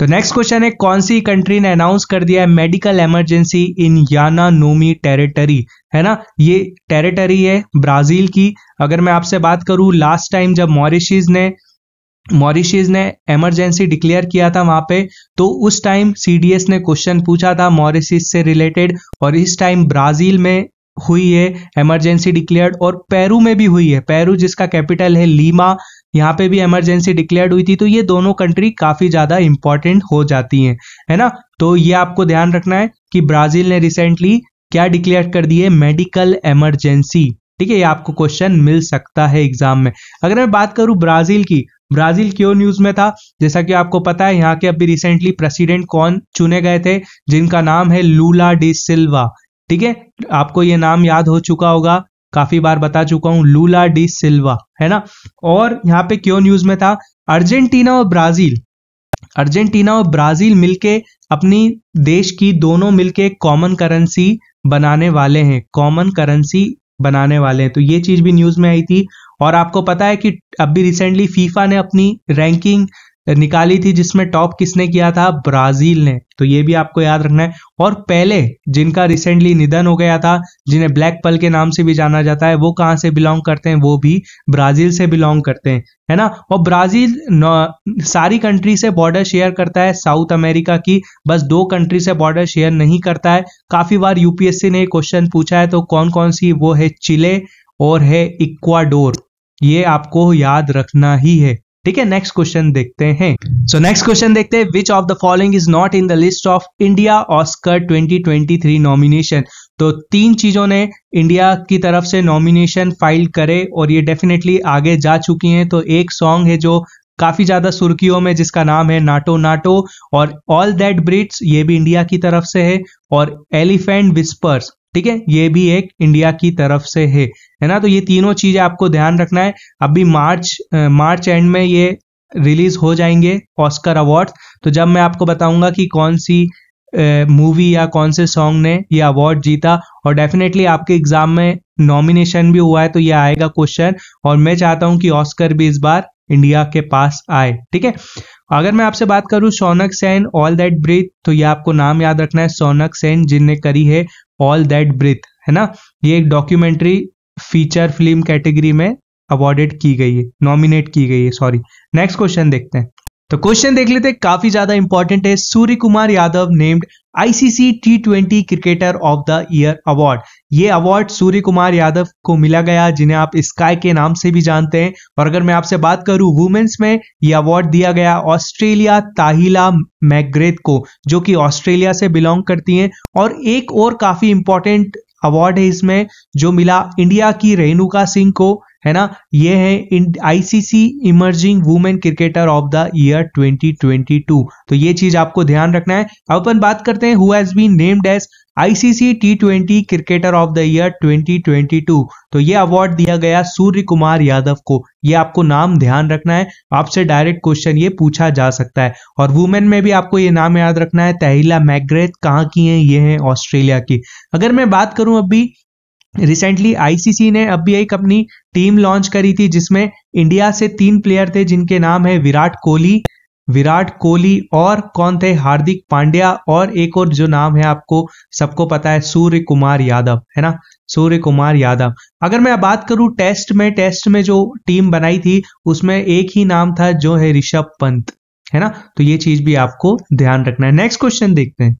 Speaker 1: तो नेक्स्ट क्वेश्चन है कौन सी कंट्री ने अनाउंस कर दिया है medical emergency in Yanomami territory है ना ये टेरिटरी है ब्राजील की अगर मैं आपसे बात करूं लास्ट टाइम जब मॉरिशीज ने मॉरिशीज ने इमरजेंसी डिक्लेयर किया था वहां पे तो उस टाइम सीडीएस ने क्वेश्चन पूछा था मॉरिशीज से रिलेटेड और इस टाइम ब्राजील में हुई है इमरजेंसी डिक्लेयर और पेरू में भी हुई है पेरू जिसका कैपिटल है लीमा यहाँ पे भी इमरजेंसी डिक्लेयर हुई थी तो ये दोनों कंट्री काफी ज्यादा इंपॉर्टेंट हो जाती हैं है ना तो ये आपको ध्यान रखना है कि ब्राजील ने रिसेंटली क्या डिक्लेयर कर दी है मेडिकल इमरजेंसी ठीक है ये आपको क्वेश्चन मिल सकता है एग्जाम में अगर मैं बात करूं ब्राजील की ब्राजील क्यों न्यूज में था जैसा कि आपको पता है यहाँ के अभी रिसेंटली प्रेसिडेंट कौन चुने गए थे जिनका नाम है लूला डी सिल्वा ठीक है आपको ये नाम याद हो चुका होगा काफी बार बता चुका हूं लूला डी सिल्वा है ना और यहाँ पे क्यों न्यूज में था अर्जेंटीना और ब्राजील अर्जेंटीना और ब्राजील मिलके अपनी देश की दोनों मिलके कॉमन करेंसी बनाने वाले हैं कॉमन करेंसी बनाने वाले हैं तो ये चीज भी न्यूज में आई थी और आपको पता है कि अभी रिसेंटली फीफा ने अपनी रैंकिंग निकाली थी जिसमें टॉप किसने किया था ब्राजील ने तो ये भी आपको याद रखना है और पहले जिनका रिसेंटली निधन हो गया था जिन्हें ब्लैक पल के नाम से भी जाना जाता है वो कहाँ से बिलोंग करते हैं वो भी ब्राजील से बिलोंग करते हैं है ना और ब्राजील सारी कंट्री से बॉर्डर शेयर करता है साउथ अमेरिका की बस दो कंट्री से बॉर्डर शेयर नहीं करता है काफी बार यूपीएससी ने क्वेश्चन पूछा है तो कौन कौन सी वो है चिले और है इक्वाडोर ये आपको याद रखना ही है ठीक है नेक्स्ट क्वेश्चन देखते हैं सो नेक्स्ट क्वेश्चन देखते हैं which of the following is not in the list of India Oscar 2023 nomination तो तीन चीजों ने इंडिया की तरफ से नॉमिनेशन फाइल करे और ये डेफिनेटली आगे जा चुकी हैं तो एक सॉन्ग है जो काफी ज्यादा सुर्खियों में जिसका नाम है नाटो नाटो और ऑल दैट ब्रिट्स ये भी इंडिया की तरफ से है और एलिफेंट विस्पर्स ठीक है ये भी एक इंडिया की तरफ से है है ना तो ये तीनों चीजें आपको ध्यान रखना है अभी मार्च मार्च एंड में ये रिलीज हो जाएंगे ऑस्कर अवार्ड तो जब मैं आपको बताऊंगा कि कौन सी मूवी या कौन से सॉन्ग ने ये अवार्ड जीता और डेफिनेटली आपके एग्जाम में नॉमिनेशन भी हुआ है तो ये आएगा क्वेश्चन और मैं चाहता हूं कि ऑस्कर भी इस बार इंडिया के पास आए ठीक है अगर मैं आपसे बात करूं Shaunak Sen all that breathe तो ये आपको नाम याद रखना है सोनक सेन जिनने करी है ऑल दैट ब्रिथ है ना ये एक डॉक्यूमेंट्री फीचर फिल्म कैटेगरी में अवॉर्डेड की गई है नॉमिनेट की गई है सॉरी नेक्स्ट क्वेश्चन देखते हैं तो क्वेश्चन देख लेते काफी ज्यादा इंपॉर्टेंट है Surya Kumar Yadav named ICC T twenty cricketer of the year award ये अवार्ड सूर्य कुमार यादव को मिला गया जिन्हें आप स्काई के नाम से भी जानते हैं और अगर मैं आपसे बात करूं वुमेन्स में ये अवार्ड दिया गया ऑस्ट्रेलिया ताहिला मैग्रेथ को जो कि ऑस्ट्रेलिया से बिलोंग करती हैं और एक और काफी इंपॉर्टेंट अवार्ड है इसमें जो मिला इंडिया की रेणुका सिंह को है ना ये है ICC emerging women cricketer of the year 2022 तो ये चीज आपको ध्यान रखना है अब अपन बात करते हैं who has been named as ICC T twenty cricketer of the year 2022 तो ये अवार्ड दिया गया सूर्य कुमार यादव को ये आपको नाम ध्यान रखना है आपसे डायरेक्ट क्वेश्चन ये पूछा जा सकता है और वुमेन में भी आपको ये नाम याद रखना है तहिला मैग्रेथ कहाँ की हैं ये हैं ऑस्ट्रेलिया की अगर मैं बात करूं अभी रिसेंटली आईसीसी ने अब भी एक अपनी टीम लॉन्च करी थी जिसमें इंडिया से तीन प्लेयर थे जिनके नाम है विराट कोहली विराट कोहली और कौन थे हार्दिक पांड्या और एक और जो नाम है आपको सबको पता है सूर्य कुमार यादव है ना सूर्य कुमार यादव अगर मैं बात करूं टेस्ट में टेस्ट में जो टीम बनाई थी उसमें एक ही नाम था जो है ऋषभ पंत है ना तो ये चीज भी आपको ध्यान रखना है नेक्स्ट क्वेश्चन देखते हैं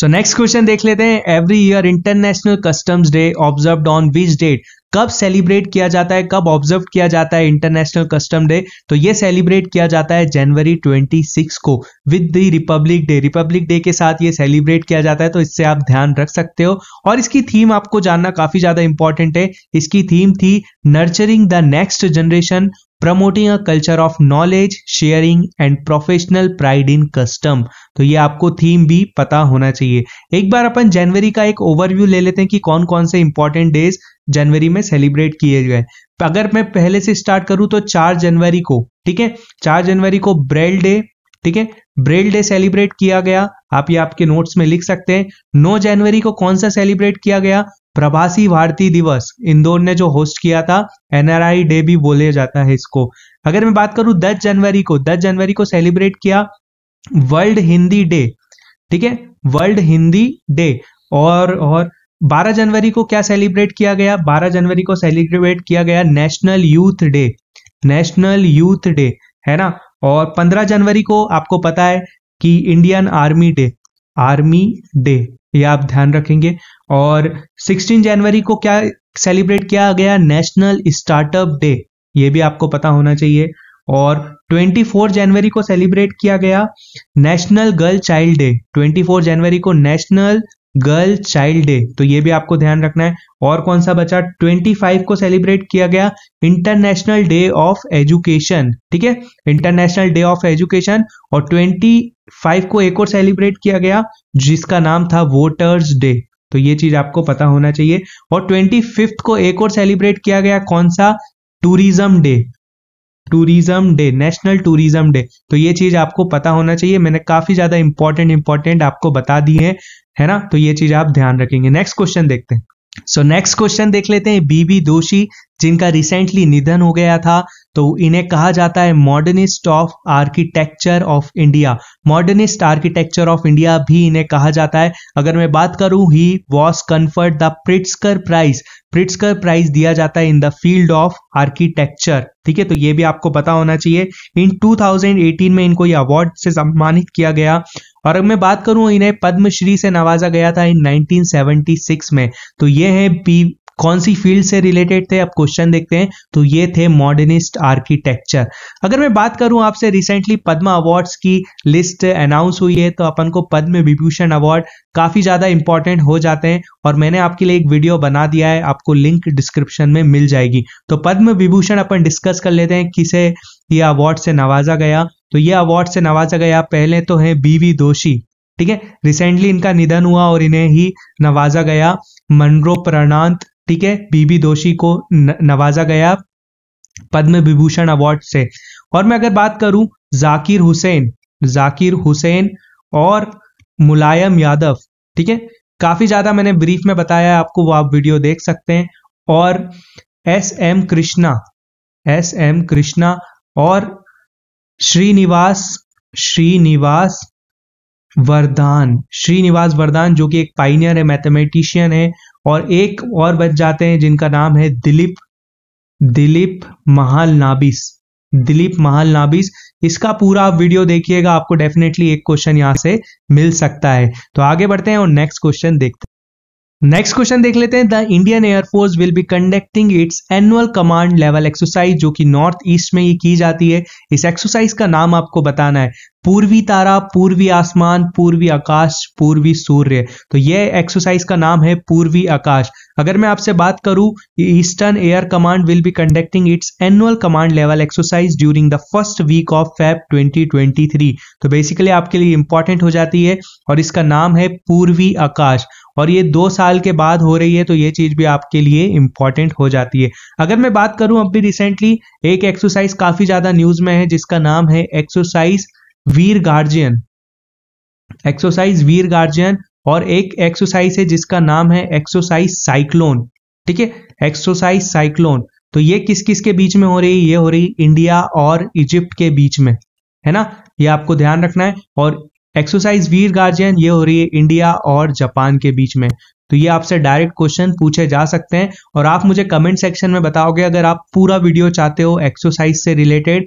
Speaker 1: सो नेक्स्ट क्वेश्चन देख लेते हैं every year international customs day observe on which date कब सेलिब्रेट किया जाता है कब ऑब्जर्व किया जाता है इंटरनेशनल कस्टम डे तो ये सेलिब्रेट किया जाता है जनवरी 26 को with the republic day republic day के साथ ये सेलिब्रेट किया जाता है तो इससे आप ध्यान रख सकते हो और इसकी थीम आपको जानना काफी ज्यादा इंपॉर्टेंट है इसकी थीम थी nurturing the next generation promoting a culture of knowledge sharing and professional pride in custom तो ये आपको थीम भी पता होना चाहिए एक बार अपन जनवरी का एक ओवरव्यू ले लेते हैं कि कौन कौन से इंपॉर्टेंट डेज जनवरी में सेलिब्रेट किए गए अगर मैं पहले से स्टार्ट करूं तो चार जनवरी को ठीक है चार जनवरी को ब्रेल डे ठीक है ब्रेल डे सेलिब्रेट किया गया आप ये आपके नोट्स में लिख सकते हैं 9 जनवरी को कौन सा सेलिब्रेट किया गया प्रवासी भारतीय दिवस इंदौर ने जो होस्ट किया था एनआरआई डे भी बोले जाता है इसको अगर मैं बात करूं 10 जनवरी को 10 जनवरी को सेलिब्रेट किया वर्ल्ड हिंदी डे ठीक है वर्ल्ड हिंदी डे और और 12 जनवरी को क्या सेलिब्रेट किया गया 12 जनवरी को सेलिब्रेट किया गया national youth day national youth day है ना और 15 जनवरी को आपको पता है कि Indian army day army day ये आप ध्यान रखेंगे और 16 जनवरी को क्या सेलिब्रेट किया गया नेशनल स्टार्टअप डे ये भी आपको पता होना चाहिए और 24 जनवरी को सेलिब्रेट किया गया नेशनल गर्ल चाइल्ड डे 24 जनवरी को नेशनल गर्ल चाइल्ड डे तो ये भी आपको ध्यान रखना है और कौन सा बचा 25 को सेलिब्रेट किया गया इंटरनेशनल डे ऑफ एजुकेशन ठीक है इंटरनेशनल डे ऑफ एजुकेशन और 25 को एक और सेलिब्रेट किया गया जिसका नाम था वोटर्स डे तो ये चीज आपको पता होना चाहिए और ट्वेंटी को एक और सेलिब्रेट किया गया कौन सा tourism day tourism day national tourism day तो ये चीज आपको पता होना चाहिए मैंने काफी ज्यादा इंपॉर्टेंट इंपॉर्टेंट आपको बता दी है है ना तो ये चीज आप ध्यान रखेंगे नेक्स्ट क्वेश्चन देखते हैं सो नेक्स्ट क्वेश्चन देख लेते हैं बीबी दोषी जिनका रिसेंटली निधन हो गया था तो इन्हें कहा जाता है modernist of architecture of India modernist architecture of India भी इन्हें कहा जाता है अगर मैं बात करूं he was conferred the Pritzker prize Pritzker prize दिया जाता है in the field of architecture ठीक है तो ये भी आपको पता होना चाहिए इन 2018 में इनको ये अवार्ड से सम्मानित किया गया और अब मैं बात करूं इन्हें पद्मश्री से नवाजा गया था इन 1976 में तो ये है पी कौन सी फील्ड से रिलेटेड थे अब क्वेश्चन देखते हैं तो ये थे मॉडर्निस्ट आर्किटेक्चर अगर मैं बात करूं आपसे रिसेंटली पद्म अवार्ड्स की लिस्ट अनाउंस हुई है तो अपन को पद्म विभूषण अवार्ड काफ़ी ज़्यादा इंपॉर्टेंट हो जाते हैं और मैंने आपके लिए एक वीडियो बना दिया है आपको लिंक डिस्क्रिप्शन में मिल जाएगी तो पद्म विभूषण अपन डिस्कस कर लेते हैं किसे ये अवार्ड से नवाजा गया तो ये अवार्ड से नवाजा गया पहले तो है बीवी दोषी ठीक है रिसेंटली इनका निधन हुआ और इन्हें ही नवाजा गया मनरो प्रणांत ठीक है बीबी दोषी को नवाजा गया पद्म विभूषण अवार्ड से और मैं अगर बात करूं जाकिर हुसैन जाकिर हुसैन और मुलायम यादव ठीक है काफ़ी ज़्यादा मैंने ब्रीफ में बताया आपको वो आप वीडियो देख सकते हैं और S M Krishna S M Krishna और श्रीनिवास श्रीनिवास वरदान श्रीनिवास वरदान जो कि एक पाइनियर है मैथमेटिशियन है और एक और बच जाते हैं जिनका नाम है दिलीप दिलीप महाल नाबिस दिलीप महाल नाबिस इसका पूरा आप वीडियो देखिएगा आपको डेफिनेटली एक क्वेश्चन यहां से मिल सकता है तो आगे बढ़ते हैं और नेक्स्ट क्वेश्चन देखते हैं नेक्स्ट क्वेश्चन देख लेते हैं the Indian air force will be conducting its annual command level exercise जो कि नॉर्थ ईस्ट में ये की जाती है इस एक्सरसाइज का नाम आपको बताना है पूर्वी तारा पूर्वी आसमान पूर्वी आकाश पूर्वी सूर्य तो ये एक्सरसाइज का नाम है पूर्वी आकाश अगर मैं आपसे बात करूं eastern air command will be conducting its annual command level exercise during the first week of Feb 2023 तो बेसिकली आपके लिए इंपॉर्टेंट हो जाती है और इसका नाम है पूर्वी आकाश और ये दो साल के बाद हो रही है तो ये चीज़ भी आपके लिए इंपॉर्टेंट हो जाती है अगर मैं बात करूं अभी रिसेंटली एक एक्सरसाइज काफ़ी ज़्यादा न्यूज़ में है जिसका नाम है exercise Veer guardian exercise Veer guardian और एक एक्सरसाइज है जिसका नाम है एक्सरसाइज साइक्लोन ठीक है एक्सरसाइज साइक्लोन तो ये किस किस के बीच में हो रही है ये हो रही इंडिया और इजिप्ट के बीच में है ना ये आपको ध्यान रखना है और एक्सरसाइज वीर गार्जियन ये हो रही है इंडिया और जापान के बीच में तो ये आपसे डायरेक्ट क्वेश्चन पूछे जा सकते हैं और आप मुझे कमेंट सेक्शन में बताओगे अगर आप पूरा वीडियो चाहते हो एक्सरसाइज से रिलेटेड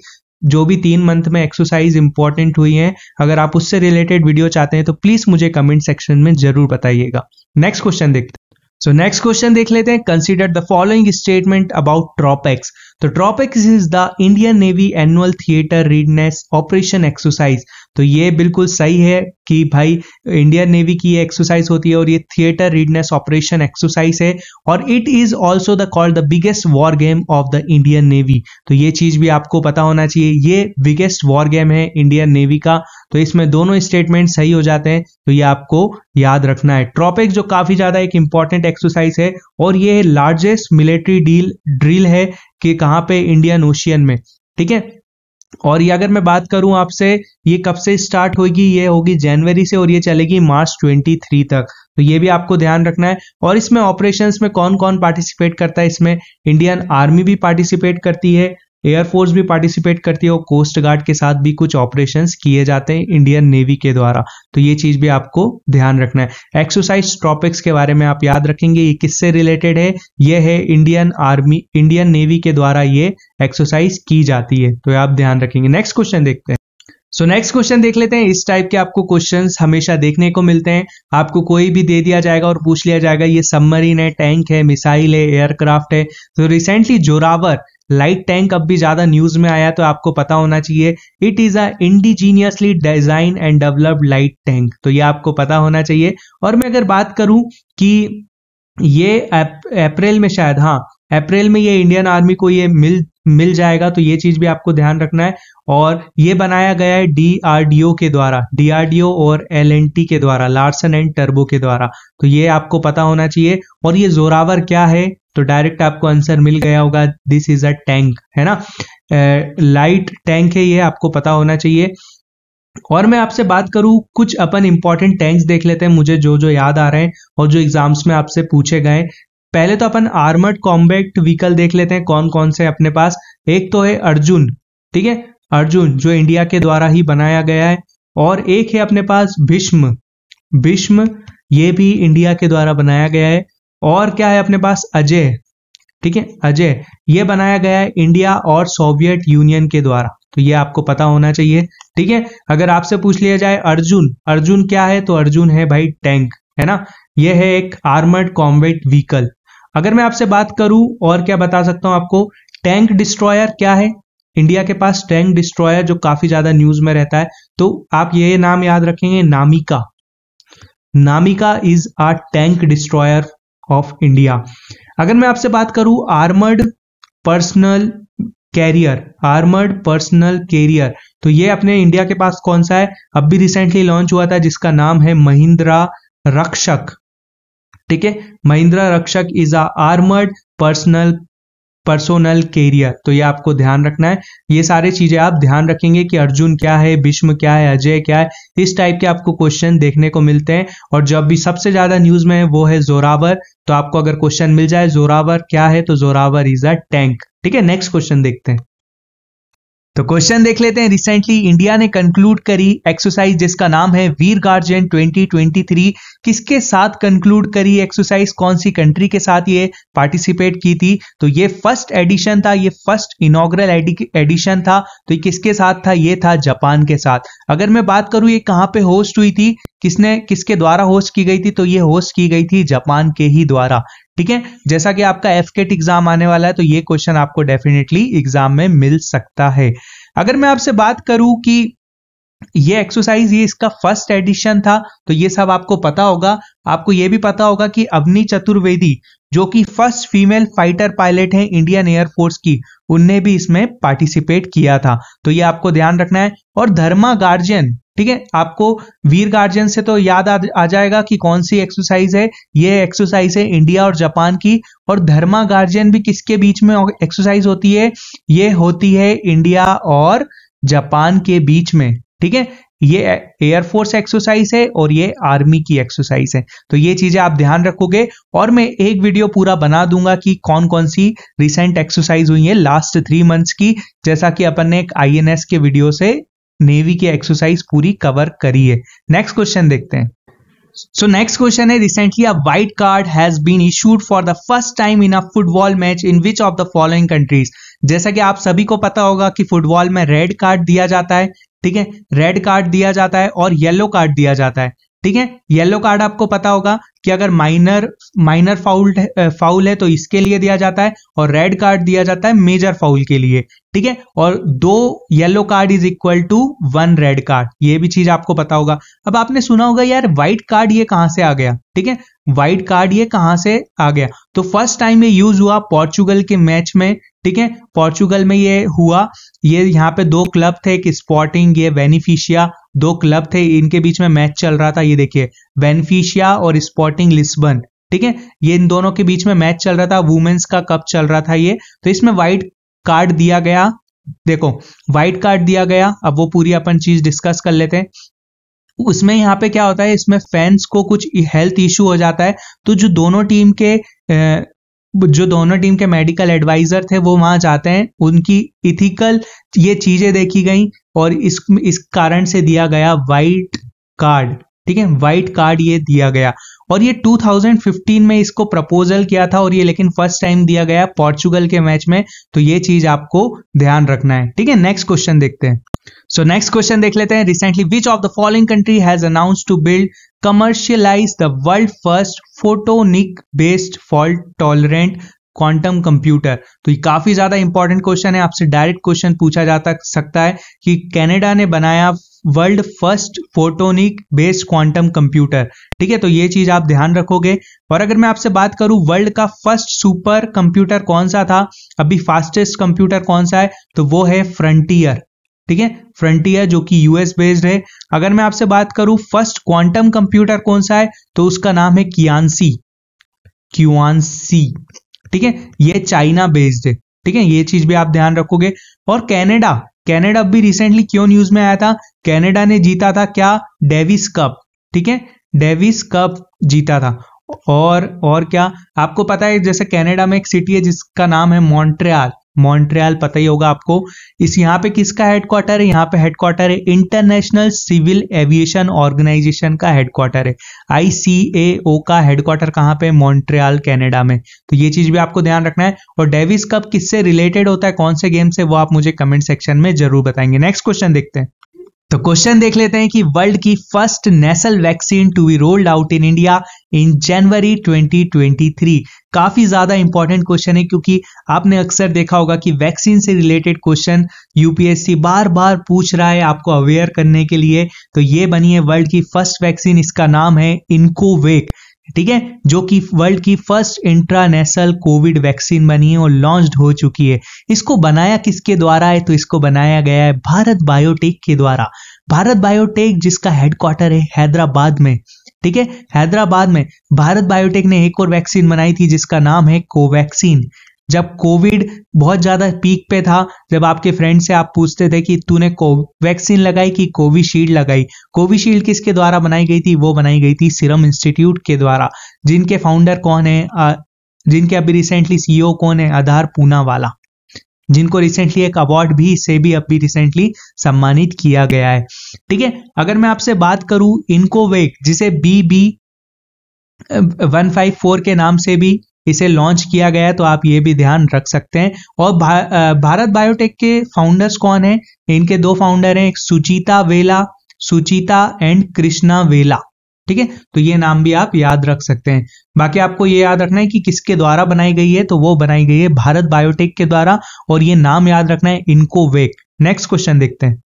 Speaker 1: जो भी तीन मंथ में एक्सरसाइज इंपॉर्टेंट हुई है अगर आप उससे रिलेटेड वीडियो चाहते हैं तो प्लीज मुझे कमेंट सेक्शन में जरूर बताइएगा नेक्स्ट क्वेश्चन देखते हैं सो नेक्स्ट क्वेश्चन देख लेते हैं consider the following statement about TROPEX तो TROPEX is the Indian navy annual theatre readiness operation exercise तो ये बिल्कुल सही है कि भाई इंडियन नेवी की ये एक्सरसाइज होती है और ये थिएटर रीडनेस ऑपरेशन एक्सरसाइज है और it is also the called the biggest war game of the Indian navy तो ये चीज भी आपको पता होना चाहिए ये बिगेस्ट वॉर गेम है इंडियन नेवी का तो इसमें दोनों स्टेटमेंट सही हो जाते हैं तो ये आपको याद रखना है ट्रॉपिक जो काफी ज्यादा एक इंपॉर्टेंट एक्सरसाइज है और ये लार्जेस्ट मिलिट्री डील ड्रिल है कि कहाँ पे इंडियन ओशियन में ठीक है और ये अगर मैं बात करूं आपसे ये कब से स्टार्ट होगी ये होगी जनवरी से और ये चलेगी मार्च 23 तक तो ये भी आपको ध्यान रखना है और इसमें ऑपरेशंस में कौन कौन पार्टिसिपेट करता है इसमें इंडियन आर्मी भी पार्टिसिपेट करती है एयरफोर्स भी पार्टिसिपेट करती है और कोस्ट गार्ड के साथ भी कुछ ऑपरेशन किए जाते हैं इंडियन नेवी के द्वारा तो ये चीज भी आपको ध्यान रखना है एक्सरसाइज टॉपिक्स के बारे में आप याद रखेंगे ये किससे रिलेटेड है ये है इंडियन आर्मी इंडियन नेवी के द्वारा ये एक्सरसाइज की जाती है तो आप ध्यान रखेंगे नेक्स्ट क्वेश्चन देखते हैं सो नेक्स्ट क्वेश्चन देख लेते हैं इस टाइप के आपको क्वेश्चंस हमेशा देखने को मिलते हैं आपको कोई भी दे दिया जाएगा और पूछ लिया जाएगा ये सबमरीन है टैंक है मिसाइल है एयरक्राफ्ट है तो रिसेंटली जोरावर लाइट टैंक अब भी ज्यादा न्यूज में आया तो आपको पता होना चाहिए it is a indigenously design and developed light tank तो ये आपको पता होना चाहिए और मैं अगर बात करूं कि ये अप्रैल में शायद हाँ अप्रैल में ये इंडियन आर्मी को ये मिल मिल जाएगा तो ये चीज भी आपको ध्यान रखना है और ये बनाया गया है डीआरडीओ के द्वारा डीआरडीओ और एल के द्वारा लार्सन एंड टर्बो के द्वारा तो ये आपको पता होना चाहिए और ये जोरावर क्या है तो डायरेक्ट आपको आंसर मिल गया होगा दिस इज अ टैंक है ना लाइट टैंक है ये आपको पता होना चाहिए और मैं आपसे बात करूं कुछ अपन इंपॉर्टेंट टैंक्स देख लेते हैं मुझे जो जो याद आ रहे हैं और जो एग्जाम्स में आपसे पूछे गए पहले तो अपन आर्मर्ड कॉम्बैक्ट व्हीकल देख लेते हैं कौन कौन से अपने पास एक तो है अर्जुन ठीक है अर्जुन जो इंडिया के द्वारा ही बनाया गया है और एक है अपने पास भीष्म भीष्म ये भी इंडिया के द्वारा बनाया गया है और क्या है अपने पास अजय ठीक है अजय ये बनाया गया है इंडिया और सोवियत यूनियन के द्वारा तो ये आपको पता होना चाहिए ठीक है अगर आपसे पूछ लिया जाए अर्जुन अर्जुन क्या है तो अर्जुन है भाई टैंक है ना ये है एक आर्मर्ड कॉम्बेट व्हीकल अगर मैं आपसे बात करूं और क्या बता सकता हूं आपको टैंक डिस्ट्रॉयर क्या है इंडिया के पास टैंक डिस्ट्रॉयर जो काफी ज्यादा न्यूज में रहता है तो आप ये नाम याद रखेंगे NAMICA NAMICA is a tank destroyer of India अगर मैं आपसे बात करूं armoured personal carrier armoured personal carrier तो ये अपने इंडिया के पास कौन सा है अब भी रिसेंटली लॉन्च हुआ था जिसका नाम है महिंद्रा रक्षक ठीक है Mahindra Rakshak is a armoured personal personnel carrier तो ये आपको ध्यान रखना है ये सारे चीजें आप ध्यान रखेंगे कि अर्जुन क्या है भीष्म क्या है अजय क्या है इस टाइप के आपको क्वेश्चन देखने को मिलते हैं और जब भी सबसे ज्यादा न्यूज में है वो है जोरावर तो आपको अगर क्वेश्चन मिल जाए जोरावर क्या है तो जोरावर इज अ टैंक ठीक है नेक्स्ट क्वेश्चन देखते हैं तो क्वेश्चन देख लेते हैं रिसेंटली इंडिया ने कंक्लूड करी एक्सरसाइज जिसका नाम है वीर गार्जियन 2023 किसके साथ कंक्लूड करी एक्सरसाइज कौन सी कंट्री के साथ ये पार्टिसिपेट की थी तो ये फर्स्ट एडिशन था ये फर्स्ट इनोग्रल एडिशन था तो ये किसके साथ था ये था जापान के साथ अगर मैं बात करूं ये कहाँ पे होस्ट हुई थी किसने किसके द्वारा होस्ट की गई थी तो ये होस्ट की गई थी जापान के ही द्वारा ठीक है जैसा कि आपका एफ केट एग्जाम आने वाला है तो ये क्वेश्चन आपको डेफिनेटली एग्जाम में मिल सकता है अगर मैं आपसे बात करूं कि ये एक्सरसाइज ये इसका फर्स्ट एडिशन था तो ये सब आपको पता होगा आपको ये भी पता होगा कि अवनी चतुर्वेदी जो कि फर्स्ट फीमेल फाइटर पायलट है इंडियन एयरफोर्स की उनने भी इसमें पार्टिसिपेट किया था तो ये आपको ध्यान रखना है और धर्मा गार्जियन ठीक है आपको वीर गार्जियन से तो याद आ, आ जाएगा कि कौन सी एक्सरसाइज है ये एक्सरसाइज है इंडिया और जापान की और धर्मा गार्जियन भी किसके बीच में एक्सरसाइज होती है ये होती है इंडिया और जापान के बीच में ठीक है ये एयरफोर्स एक्सरसाइज है और ये आर्मी की एक्सरसाइज है तो ये चीजें आप ध्यान रखोगे और मैं एक वीडियो पूरा बना दूंगा कि कौन कौन सी रिसेंट एक्सरसाइज हुई है लास्ट थ्री मंथ्स की जैसा कि अपन ने एक आईएनएस के वीडियो से नेवी की एक्सरसाइज पूरी कवर करी है नेक्स्ट क्वेश्चन देखते हैं सो नेक्स्ट क्वेश्चन है recently a white card has been issued for the first time in a football match in which of the following countries जैसा कि आप सभी को पता होगा कि फुटबॉल में रेड कार्ड दिया जाता है ठीक है रेड कार्ड दिया जाता है और येलो कार्ड दिया जाता है ठीक है येलो कार्ड आपको पता होगा कि अगर माइनर माइनर फाउल फाउल है तो इसके लिए दिया जाता है और रेड कार्ड दिया जाता है मेजर फाउल के लिए ठीक है और दो yellow card is equal to one red card ये भी चीज आपको पता होगा अब आपने सुना होगा यार व्हाइट कार्ड ये कहां से आ गया ठीक है वाइट कार्ड ये कहां से आ गया तो फर्स्ट टाइम ये यूज हुआ पोर्चुगल के मैच में ठीक है पोर्चुगल में ये हुआ ये यहाँ पे दो क्लब थे एक स्पोर्टिंग ये बेनिफिशिया दो क्लब थे इनके बीच में मैच चल रहा था ये देखिए बेनिफिशिया और स्पोर्टिंग लिस्बन ठीक है ये इन दोनों के बीच में मैच चल रहा था वुमेन्स का कप चल रहा था ये तो इसमें व्हाइट कार्ड दिया गया देखो व्हाइट कार्ड दिया गया अब वो पूरी अपन चीज डिस्कस कर लेते हैं उसमें यहाँ पे क्या होता है इसमें फैंस को कुछ हेल्थ इश्यू हो जाता है तो जो दोनों टीम के जो दोनों टीम के मेडिकल एडवाइजर थे वो वहां जाते हैं उनकी इथिकल ये चीजें देखी गई और इस इस कारण से दिया गया वाइट कार्ड ठीक है वाइट कार्ड ये दिया गया और ये 2015 में इसको प्रपोजल किया था और ये लेकिन फर्स्ट टाइम दिया गया पोर्चुगल के मैच में तो ये चीज आपको ध्यान रखना है ठीक है नेक्स्ट क्वेश्चन देखते हैं सो नेक्स्ट क्वेश्चन देख लेते हैं recently which of the following country has announce to build commercialize the world first photonic based fault tolerant quantum computer तो ये काफी ज्यादा इंपॉर्टेंट क्वेश्चन है आपसे डायरेक्ट क्वेश्चन पूछा जा सकता है कि कैनेडा ने बनाया world first photonic based quantum computer ठीक है तो ये चीज आप ध्यान रखोगे और अगर मैं आपसे बात करूं वर्ल्ड का फर्स्ट सुपर कंप्यूटर कौन सा था अभी फास्टेस्ट कंप्यूटर कौन सा है तो वो है फ्रंटियर ठीक है फ्रंटियर जो कि यूएस बेस्ड है अगर मैं आपसे बात करूं फर्स्ट क्वांटम कंप्यूटर कौन सा है तो उसका नाम है कियांसी क्यूआंसी ठीक है ये चाइना बेस्ड है ठीक है ये चीज भी आप ध्यान रखोगे और कैनेडा कैनेडा भी रिसेंटली क्यों न्यूज में आया था कैनेडा ने जीता था क्या डेविस कप ठीक है डेविस कप जीता था और और क्या आपको पता है जैसे कनाडा में एक सिटी है जिसका नाम है मॉन्ट्रियल मॉन्ट्रियाल पता ही होगा आपको इस यहाँ पे किसका हेडक्वार्टर है यहाँ पे हेडक्वार्टर है इंटरनेशनल सिविल एविएशन ऑर्गेनाइजेशन का हेडक्वार्टर है आईसीएओ का हेडक्वार्टर कहाँ पे मॉन्ट्रियाल कनाडा में तो ये चीज भी आपको ध्यान रखना है और डेविस कप किससे रिलेटेड होता है कौन से गेम से वो आप मुझे कमेंट सेक्शन में जरूर बताएंगे नेक्स्ट क्वेश्चन देखते हैं तो क्वेश्चन देख लेते हैं कि वर्ल्ड की first national vaccine to be rolled out in India in January 2023 काफी ज्यादा इंपॉर्टेंट क्वेश्चन है क्योंकि आपने अक्सर देखा होगा कि वैक्सीन से रिलेटेड क्वेश्चन यूपीएससी बार बार पूछ रहा है आपको अवेयर करने के लिए तो ये बनी है वर्ल्ड की फर्स्ट वैक्सीन इसका नाम है इनकोवेक ठीक है जो कि वर्ल्ड की फर्स्ट इंट्रानेशनल कोविड वैक्सीन बनी है और लॉन्च हो चुकी है इसको बनाया किसके द्वारा है तो इसको बनाया गया है भारत बायोटेक के द्वारा भारत बायोटेक जिसका हेडक्वार्टर है हैदराबाद में ठीक है हैदराबाद में भारत बायोटेक ने एक और वैक्सीन बनाई थी जिसका नाम है कोवैक्सीन जब कोविड बहुत ज्यादा पीक पे था जब आपके फ्रेंड से आप पूछते थे कि तूने वैक्सीन लगाई कि कोविशील्ड लगाई कोविशील्ड किसके द्वारा बनाई गई थी वो बनाई गई थी सीरम इंस्टीट्यूट के द्वारा जिनके फाउंडर कौन है जिनके अभी रिसेंटली सीईओ कौन है आधार पूना वाला जिनको रिसेंटली एक अवार्ड भी से भी अभी रिसेंटली सम्मानित किया गया है ठीक है अगर मैं आपसे बात करूं इनको वेक जिसे B B one five four के नाम से भी इसे लॉन्च किया गया है तो आप ये भी ध्यान रख सकते हैं और भा, भारत बायोटेक के फाउंडर्स कौन है इनके दो फाउंडर हैं सुचिता वेला सुचिता एंड कृष्णा वेला ठीक है तो ये नाम भी आप याद रख सकते हैं बाकी आपको ये याद रखना है कि किसके द्वारा बनाई गई है तो वो बनाई गई है भारत बायोटेक के द्वारा और ये नाम याद रखना है इनको वेक नेक्स्ट क्वेश्चन देखते हैं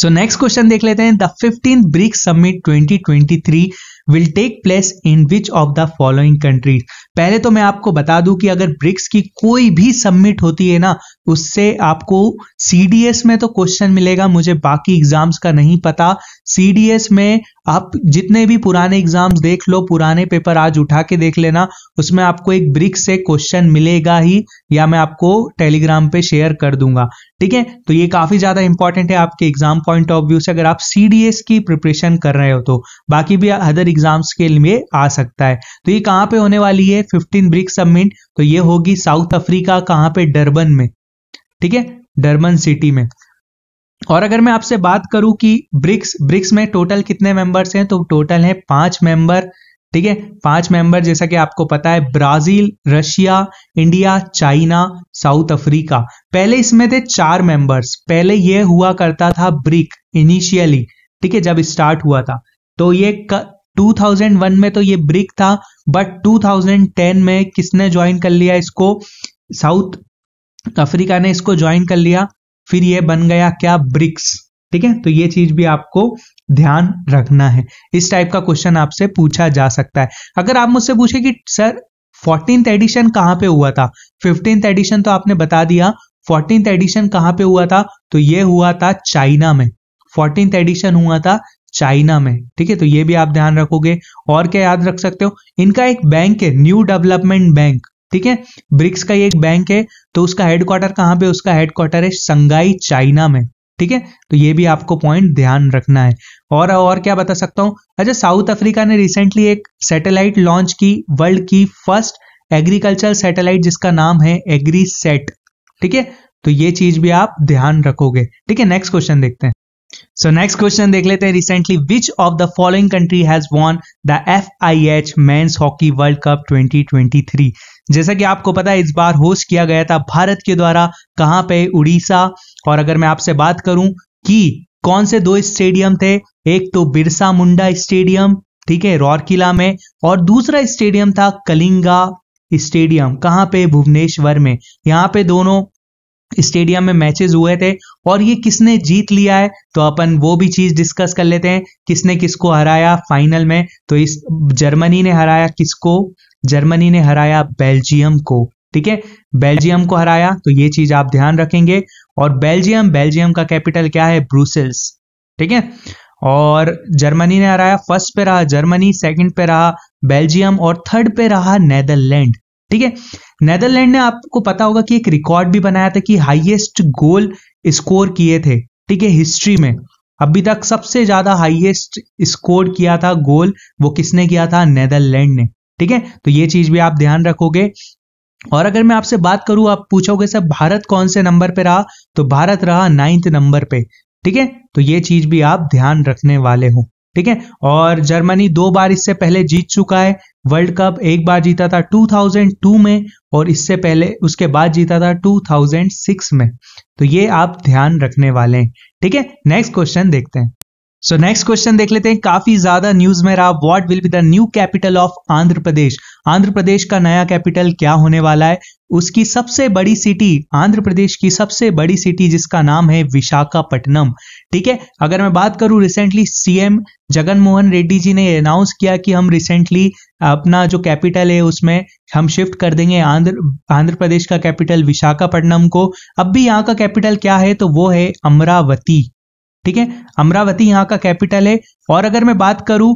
Speaker 1: सो नेक्स्ट क्वेश्चन देख लेते हैं the fifteen BRICS summit three will take place in which of the following countries पहले तो मैं आपको बता दूं कि अगर ब्रिक्स की कोई भी सबमिट होती है ना उससे आपको सीडीएस में तो क्वेश्चन मिलेगा मुझे बाकी एग्जाम्स का नहीं पता सी में आप जितने भी पुराने एग्जाम्स देख लो पुराने पेपर आज उठा के देख लेना उसमें आपको एक ब्रिक से क्वेश्चन मिलेगा ही या मैं आपको टेलीग्राम पे शेयर कर दूंगा ठीक है तो ये काफी ज्यादा इंपॉर्टेंट है आपके एग्जाम पॉइंट ऑफ व्यू से अगर आप सी की प्रिपरेशन कर रहे हो तो बाकी भी अदर एग्जाम्स के लिए आ सकता है तो ये कहाँ पे होने वाली है फिफ्टीन ब्रिक सबमिट तो ये होगी साउथ अफ्रीका कहाँ पे डरबन में ठीक है डरबन सिटी में और अगर मैं आपसे बात करूं कि ब्रिक्स ब्रिक्स में टोटल कितने मेंबर्स हैं तो टोटल है पांच मेंबर ठीक है पांच मेंबर जैसा कि आपको पता है Brazil Russia India China South Africa पहले इसमें थे चार मेंबर्स पहले यह हुआ करता था ब्रिक इनिशियली ठीक है जब स्टार्ट हुआ था तो ये क, 2001 में तो ये ब्रिक था बट 2010 में किसने ज्वाइन कर लिया इसको साउथ अफ्रीका ने इसको ज्वाइन कर लिया फिर ये बन गया क्या ब्रिक्स ठीक है तो ये चीज भी आपको ध्यान रखना है इस टाइप का क्वेश्चन आपसे पूछा जा सकता है अगर आप मुझसे पूछे कि सर फोर्टीन एडिशन कहाँ पे हुआ था फिफ्टींथ एडिशन तो आपने बता दिया फोर्टीन एडिशन कहाँ पे हुआ था तो ये हुआ था चाइना में फोर्टीन एडिशन हुआ था चाइना में ठीक है तो ये भी आप ध्यान रखोगे और क्या याद रख सकते हो इनका एक बैंक है न्यू डेवलपमेंट बैंक ठीक है ब्रिक्स का एक बैंक है तो उसका हेडक्वार्टर कहां पे उसका हेडक्वार्टर है संगाई चाइना में ठीक है तो ये भी आपको पॉइंट ध्यान रखना है और और क्या बता सकता हूं अच्छा साउथ अफ्रीका ने रिसेंटली एक सैटेलाइट लॉन्च की वर्ल्ड की फर्स्ट एग्रीकल्चर सैटेलाइट जिसका नाम है एग्री सेट ठीक है तो ये चीज भी आप ध्यान रखोगे ठीक है नेक्स्ट क्वेश्चन देखते हैं सो नेक्स्ट क्वेश्चन देख लेते हैं recently which of the following country has won the F I H men hockey world cup three जैसा कि आपको पता है इस बार होस्ट किया गया था भारत के द्वारा कहाँ पे उड़ीसा और अगर मैं आपसे बात करूं कि कौन से दो स्टेडियम थे एक तो बिरसा मुंडा स्टेडियम ठीक है रौरकिला में और दूसरा स्टेडियम था कलिंगा स्टेडियम कहाँ पे भुवनेश्वर में यहाँ पे दोनों स्टेडियम में मैचेस हुए थे और ये किसने जीत लिया है तो अपन वो भी चीज डिस्कस कर लेते हैं किसने किसको हराया फाइनल में तो इस जर्मनी ने हराया किसको जर्मनी ने हराया बेल्जियम को ठीक है बेल्जियम को हराया तो ये चीज आप ध्यान रखेंगे और बेल्जियम बेल्जियम का कैपिटल क्या है ब्रूसेल्स ठीक है और जर्मनी ने हराया फर्स्ट पे रहा जर्मनी सेकंड पे रहा बेल्जियम और थर्ड पे रहा नेदरलैंड ठीक है नेदरलैंड ने आपको पता होगा कि एक रिकॉर्ड भी बनाया था कि हाईएस्ट गोल स्कोर किए थे ठीक है हिस्ट्री में अभी तक सबसे ज्यादा हाईएस्ट स्कोर किया था गोल वो किसने किया था नेदरलैंड ने ठीक है तो ये चीज भी आप ध्यान रखोगे और अगर मैं आपसे बात करूं आप पूछोगे सर भारत कौन से नंबर पे रहा तो भारत रहा नाइन्थ नंबर पे ठीक है तो ये चीज भी आप ध्यान रखने वाले हो ठीक है और जर्मनी दो बार इससे पहले जीत चुका है वर्ल्ड कप एक बार जीता था 2002 में और इससे पहले उसके बाद जीता था 2006 में तो ये आप ध्यान रखने वाले हैं ठीक है नेक्स्ट क्वेश्चन देखते हैं सो नेक्स्ट क्वेश्चन देख लेते हैं काफी ज्यादा न्यूज में रहा what will be the new capital of Andhra Pradesh Andhra Pradesh का नया कैपिटल क्या होने वाला है उसकी सबसे बड़ी सिटी आंध्र प्रदेश की सबसे बड़ी सिटी जिसका नाम है विशाखापट्टनम ठीक है अगर मैं बात करूं रिसेंटली सीएम जगनमोहन रेड्डी जी ने अनाउंस किया कि हम रिसेंटली अपना जो कैपिटल है उसमें हम शिफ्ट कर देंगे आंध्र आंध्र प्रदेश का कैपिटल विशाखापट्टनम को अब भी यहाँ का कैपिटल क्या है तो वो है अमरावती ठीक है अमरावती यहाँ का कैपिटल है और अगर मैं बात करूं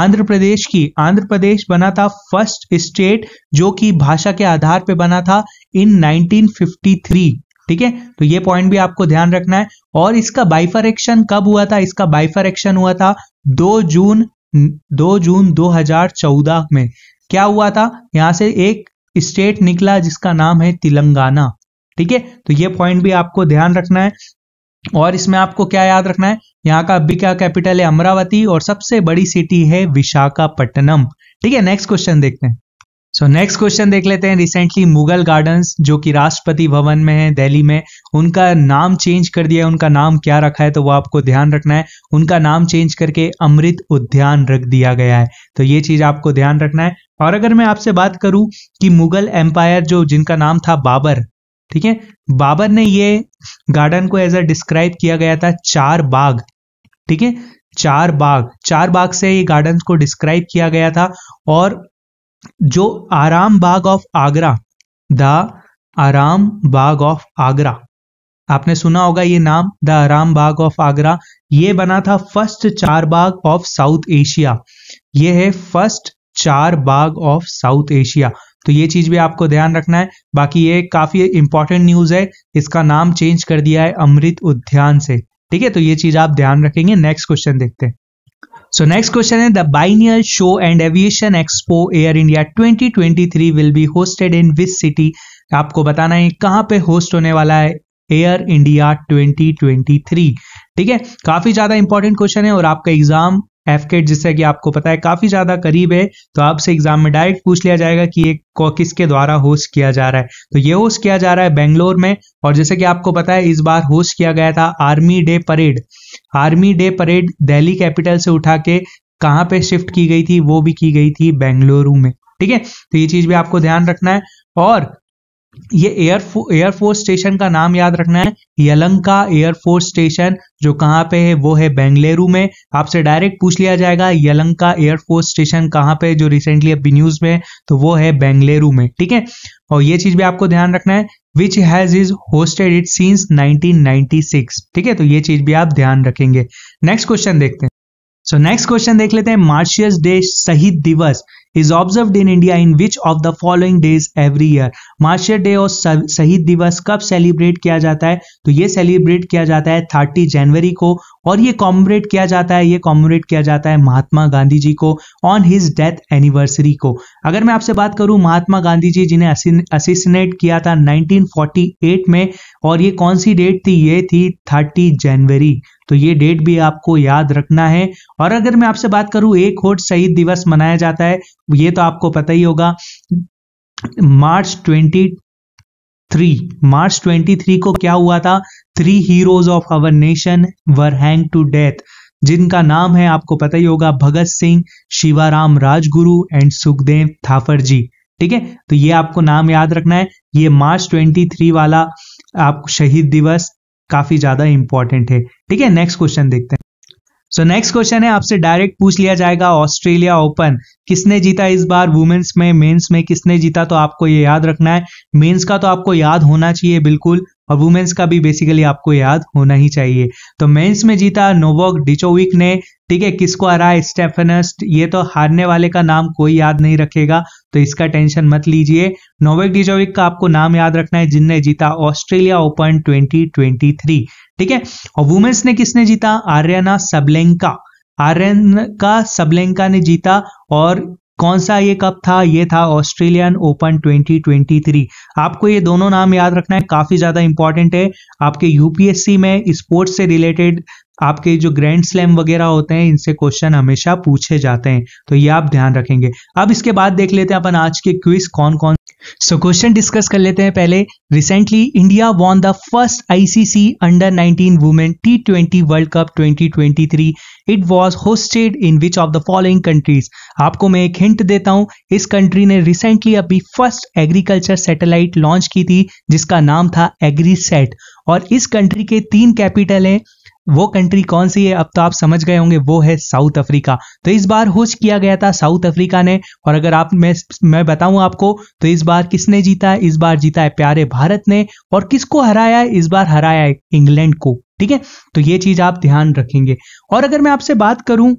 Speaker 1: आंध्र प्रदेश की आंध्र प्रदेश बना था फर्स्ट स्टेट जो कि भाषा के आधार पे बना था इन 1953 ठीक है तो ये पॉइंट भी आपको ध्यान रखना है और इसका बाइफरेक्शन कब हुआ था इसका बाइफरेक्शन हुआ था 2 जून 2 जून 2014 में क्या हुआ था यहां से एक स्टेट निकला जिसका नाम है तेलंगाना ठीक है तो ये पॉइंट भी आपको ध्यान रखना है और इसमें आपको क्या याद रखना है यहाँ का अभी क्या कैपिटल है अमरावती और सबसे बड़ी सिटी है विशाखापट्टनम ठीक है नेक्स्ट क्वेश्चन देखते हैं सो नेक्स्ट क्वेश्चन देख लेते हैं रिसेंटली मुगल गार्डन्स जो कि राष्ट्रपति भवन में है दिल्ली में उनका नाम चेंज कर दिया उनका नाम क्या रखा है तो वो आपको ध्यान रखना है उनका नाम चेंज करके अमृत उद्यान रख दिया गया है तो ये चीज आपको ध्यान रखना है और अगर मैं आपसे बात करूं कि मुगल एम्पायर जो जिनका नाम था बाबर ठीक है बाबर ने ये गार्डन को एज अ डिस्क्राइब किया गया था चार बाग ठीक है चार बाग चार बाग से ये गार्डन को डिस्क्राइब किया गया था और जो आराम बाग ऑफ आगरा द आराम बाग ऑफ आगरा आपने सुना होगा ये नाम द आराम बाग ऑफ आगरा ये बना था फर्स्ट चार बाग ऑफ साउथ एशिया ये है फर्स्ट चार बाग ऑफ साउथ एशिया तो ये चीज भी आपको ध्यान रखना है बाकी ये काफी इंपॉर्टेंट न्यूज है इसका नाम चेंज कर दिया है अमृत उद्यान से ठीक है तो ये चीज आप ध्यान रखेंगे नेक्स्ट क्वेश्चन देखते हैं सो नेक्स्ट क्वेश्चन है the biennial show and aviation expo air India 2023 will be hosted in which city आपको बताना है कहाँ पे होस्ट होने वाला है एयर इंडिया 2023 ठीक है काफी ज्यादा इंपॉर्टेंट क्वेश्चन है और आपका एग्जाम एफकेट जिससे कि आपको पता है काफ़ी ज़्यादा करीब है तो आपसे एग्जाम में डायरेक्ट पूछ लिया जाएगा कि ये किसके द्वारा होस्ट किया जा रहा है तो ये होस्ट किया जा रहा है बेंगलोर में और जैसे कि आपको पता है इस बार होस्ट किया गया था army day parade army day parade Delhi capital से उठा के कहाँ पे शिफ्ट की गई थी वो भी की गई थी बेंगलुरु में ठीक है तो ये चीज़ भी आपको ध्यान रखना है और ये एयर एयरफोर्स स्टेशन का नाम याद रखना है यलंका एयरफोर्स स्टेशन जो कहाँ पे है वो है बेंगलुरु में आपसे डायरेक्ट पूछ लिया जाएगा यलंका एयरफोर्स स्टेशन कहाँ पे जो रिसेंटली अभी न्यूज में है तो वो है बेंगलुरु में ठीक है और ये चीज भी आपको ध्यान रखना है which has is hosted it since nineteen ठीक है तो ये चीज भी आप ध्यान रखेंगे नेक्स्ट क्वेश्चन देखते हैं सो नेक्स्ट क्वेश्चन देख लेते हैं मार्शियस डे शहीद दिवस is observe in India in which of the following days every year martyrs day और शहीद दिवस कब सेलिब्रेट किया जाता है तो ये सेलिब्रेट किया जाता है थर्टी जनवरी को और ये कॉमरेट किया जाता है ये कॉमरेट किया जाता है महात्मा गांधी जी को ऑन हिज डेथ एनिवर्सरी को अगर मैं आपसे बात करूं महात्मा गांधी जी जिन्हें असिसनेट किया था 1948 में और ये कौन सी डेट थी ये थी 30 जनवरी तो ये डेट भी आपको याद रखना है और अगर मैं आपसे बात करूं एक होट शहीद दिवस मनाया जाता है ये तो आपको पता ही होगा March twenty three March twenty three को क्या हुआ था three heroes of our nation were hang to death जिनका नाम है आपको पता ही होगा भगत सिंह शिवाराम राजगुरु एंड सुखदेव थापर जी ठीक है तो ये आपको नाम याद रखना है ये मार्च 23 वाला आप शहीद दिवस काफी ज्यादा इंपॉर्टेंट है ठीक है नेक्स्ट क्वेश्चन देखते हैं सो नेक्स्ट क्वेश्चन है आपसे डायरेक्ट पूछ लिया जाएगा ऑस्ट्रेलिया ओपन किसने जीता इस बार वुमेन्स में मेंस में किसने जीता तो आपको ये याद रखना है मेंस का तो आपको याद होना चाहिए बिल्कुल और वुमेन्स का भी बेसिकली आपको याद होना ही चाहिए तो मेंस में जीता नोवोक डिचोविक ने ठीक है किसको है स्टेफेनस्ट ये तो हारने वाले का नाम कोई याद नहीं रखेगा तो इसका टेंशन मत लीजिए नोवेक डिजोविक का आपको नाम याद रखना है जिनने जीता ऑस्ट्रेलिया ओपन 2023 ठीक है और वुमेन्स ने किसने जीता आर्यना सबलेंका आर्यन का सबलेंका ने जीता और कौन सा ये कप था ये था ऑस्ट्रेलियन ओपन 2023 आपको ये दोनों नाम याद रखना है काफी ज्यादा इंपॉर्टेंट है आपके यूपीएससी में स्पोर्ट्स से रिलेटेड आपके जो ग्रैंड स्लैम वगैरह होते हैं इनसे क्वेश्चन हमेशा पूछे जाते हैं तो ये आप ध्यान रखेंगे अब इसके बाद देख लेते हैं अपन आज के क्विज कौन कौन सो क्वेश्चन डिस्कस कर लेते हैं पहले recently India won the first ICC under 19 women T twenty world cup 2023 it was hosted in which of the following countries आपको मैं एक हिंट देता हूं इस कंट्री ने रिसेंटली अपनी फर्स्ट एग्रीकल्चर सैटेलाइट लॉन्च की थी जिसका नाम था एग्रीसेट और इस कंट्री के तीन कैपिटल हैं वो कंट्री कौन सी है अब तो आप समझ गए होंगे वो है साउथ अफ्रीका तो इस बार होस्ट किया गया था साउथ अफ्रीका ने और अगर आप मैं मैं बताऊं आपको तो इस बार किसने जीता है इस बार जीता है प्यारे भारत ने और किसको हराया है इस बार हराया है इंग्लैंड को ठीक है तो ये चीज आप ध्यान रखेंगे और अगर मैं आपसे बात करूं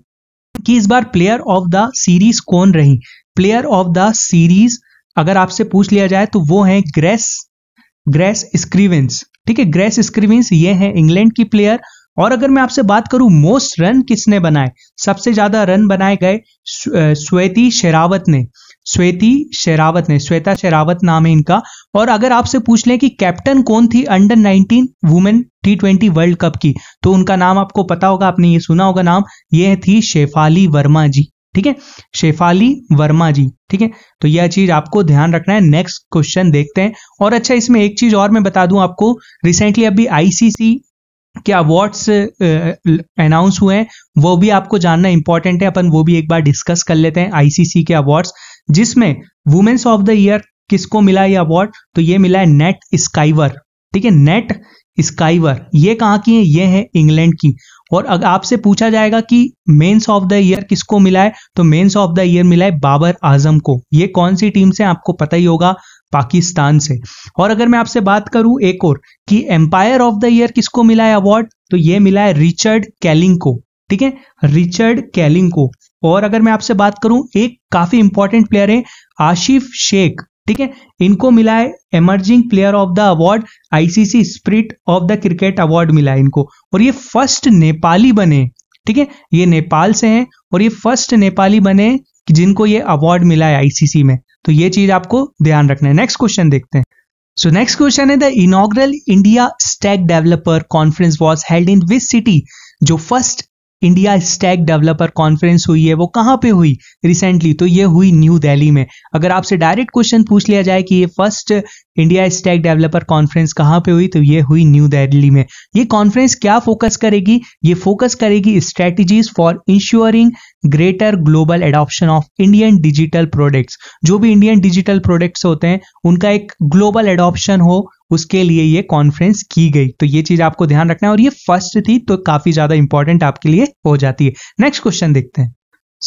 Speaker 1: कि इस बार प्लेयर ऑफ द सीरीज कौन रही प्लेयर ऑफ द सीरीज अगर आपसे पूछ लिया जाए तो वो है ग्रेस ग्रेस स्क्रीवेंस ठीक है ग्रेस स्क्रीवेंस ये है इंग्लैंड की प्लेयर और अगर मैं आपसे बात करूं मोस्ट रन किसने बनाए सबसे ज्यादा रन बनाए गए श्वेती शेरावत ने श्वेती शेरावत ने श्वेता शेरावत नाम है इनका और अगर आपसे पूछ लें कि कैप्टन कौन थी under 19 women T twenty world cup की तो उनका नाम आपको पता होगा आपने ये सुना होगा नाम ये थी शेफाली वर्मा जी ठीक है शेफाली वर्मा जी ठीक है तो यह चीज आपको ध्यान रखना है नेक्स्ट क्वेश्चन देखते हैं और अच्छा इसमें एक चीज और मैं बता दूं आपको रिसेंटली अभी आईसीसी के अवार्ड्स अनाउंस हुए हैं वो भी आपको जानना इंपॉर्टेंट है अपन वो भी एक बार डिस्कस कर लेते हैं आईसीसी के अवार्ड्स जिसमें वुमेन्स ऑफ द ईयर किसको मिला ये अवार्ड तो ये मिला है नेट स्काइवर ठीक है नेट स्काइवर ये कहाँ की है ये है इंग्लैंड की और अगर आपसे पूछा जाएगा कि मेन्स ऑफ द ईयर किसको मिला है तो मेन्स ऑफ द ईयर मिला है बाबर आजम को ये कौन सी टीम से आपको पता ही होगा पाकिस्तान से और अगर मैं आपसे बात करूं एक और कि एम्पायर ऑफ द ईयर किसको मिला है अवार्ड तो ये मिला है रिचर्ड कैलिंग को ठीक है रिचर्ड कैलिंग को और अगर मैं आपसे बात करूं एक काफी इंपॉर्टेंट प्लेयर है आशिफ शेख ठीक है इनको मिला है emerging player of the award ICC spirit of the cricket award मिला है इनको और ये फर्स्ट नेपाली बने ठीक है ये नेपाल से हैं और ये फर्स्ट नेपाली बने जिनको ये अवार्ड मिला है आईसीसी में तो ये चीज आपको ध्यान रखना है नेक्स्ट क्वेश्चन देखते हैं सो नेक्स्ट क्वेश्चन है the inaugural India stack developer conference was held in which city जो first India stack developer conference हुई है वो कहां पे हुई रिसेंटली तो ये हुई न्यू दिल्ली में अगर आपसे डायरेक्ट क्वेश्चन पूछ लिया जाए कि ये first India stack developer conference कहाँ पे हुई तो ये हुई न्यू दिल्ली में ये कॉन्फ्रेंस क्या फोकस करेगी ये फोकस करेगी strategies for ensuring greater global adoption of Indian digital products जो भी इंडियन डिजिटल प्रोडक्ट्स होते हैं उनका एक ग्लोबल एडॉप्शन हो उसके लिए ये कॉन्फ्रेंस की गई तो ये चीज आपको ध्यान रखना है और ये फर्स्ट थी तो काफी ज्यादा इंपॉर्टेंट आपके लिए हो जाती है नेक्स्ट क्वेश्चन देखते हैं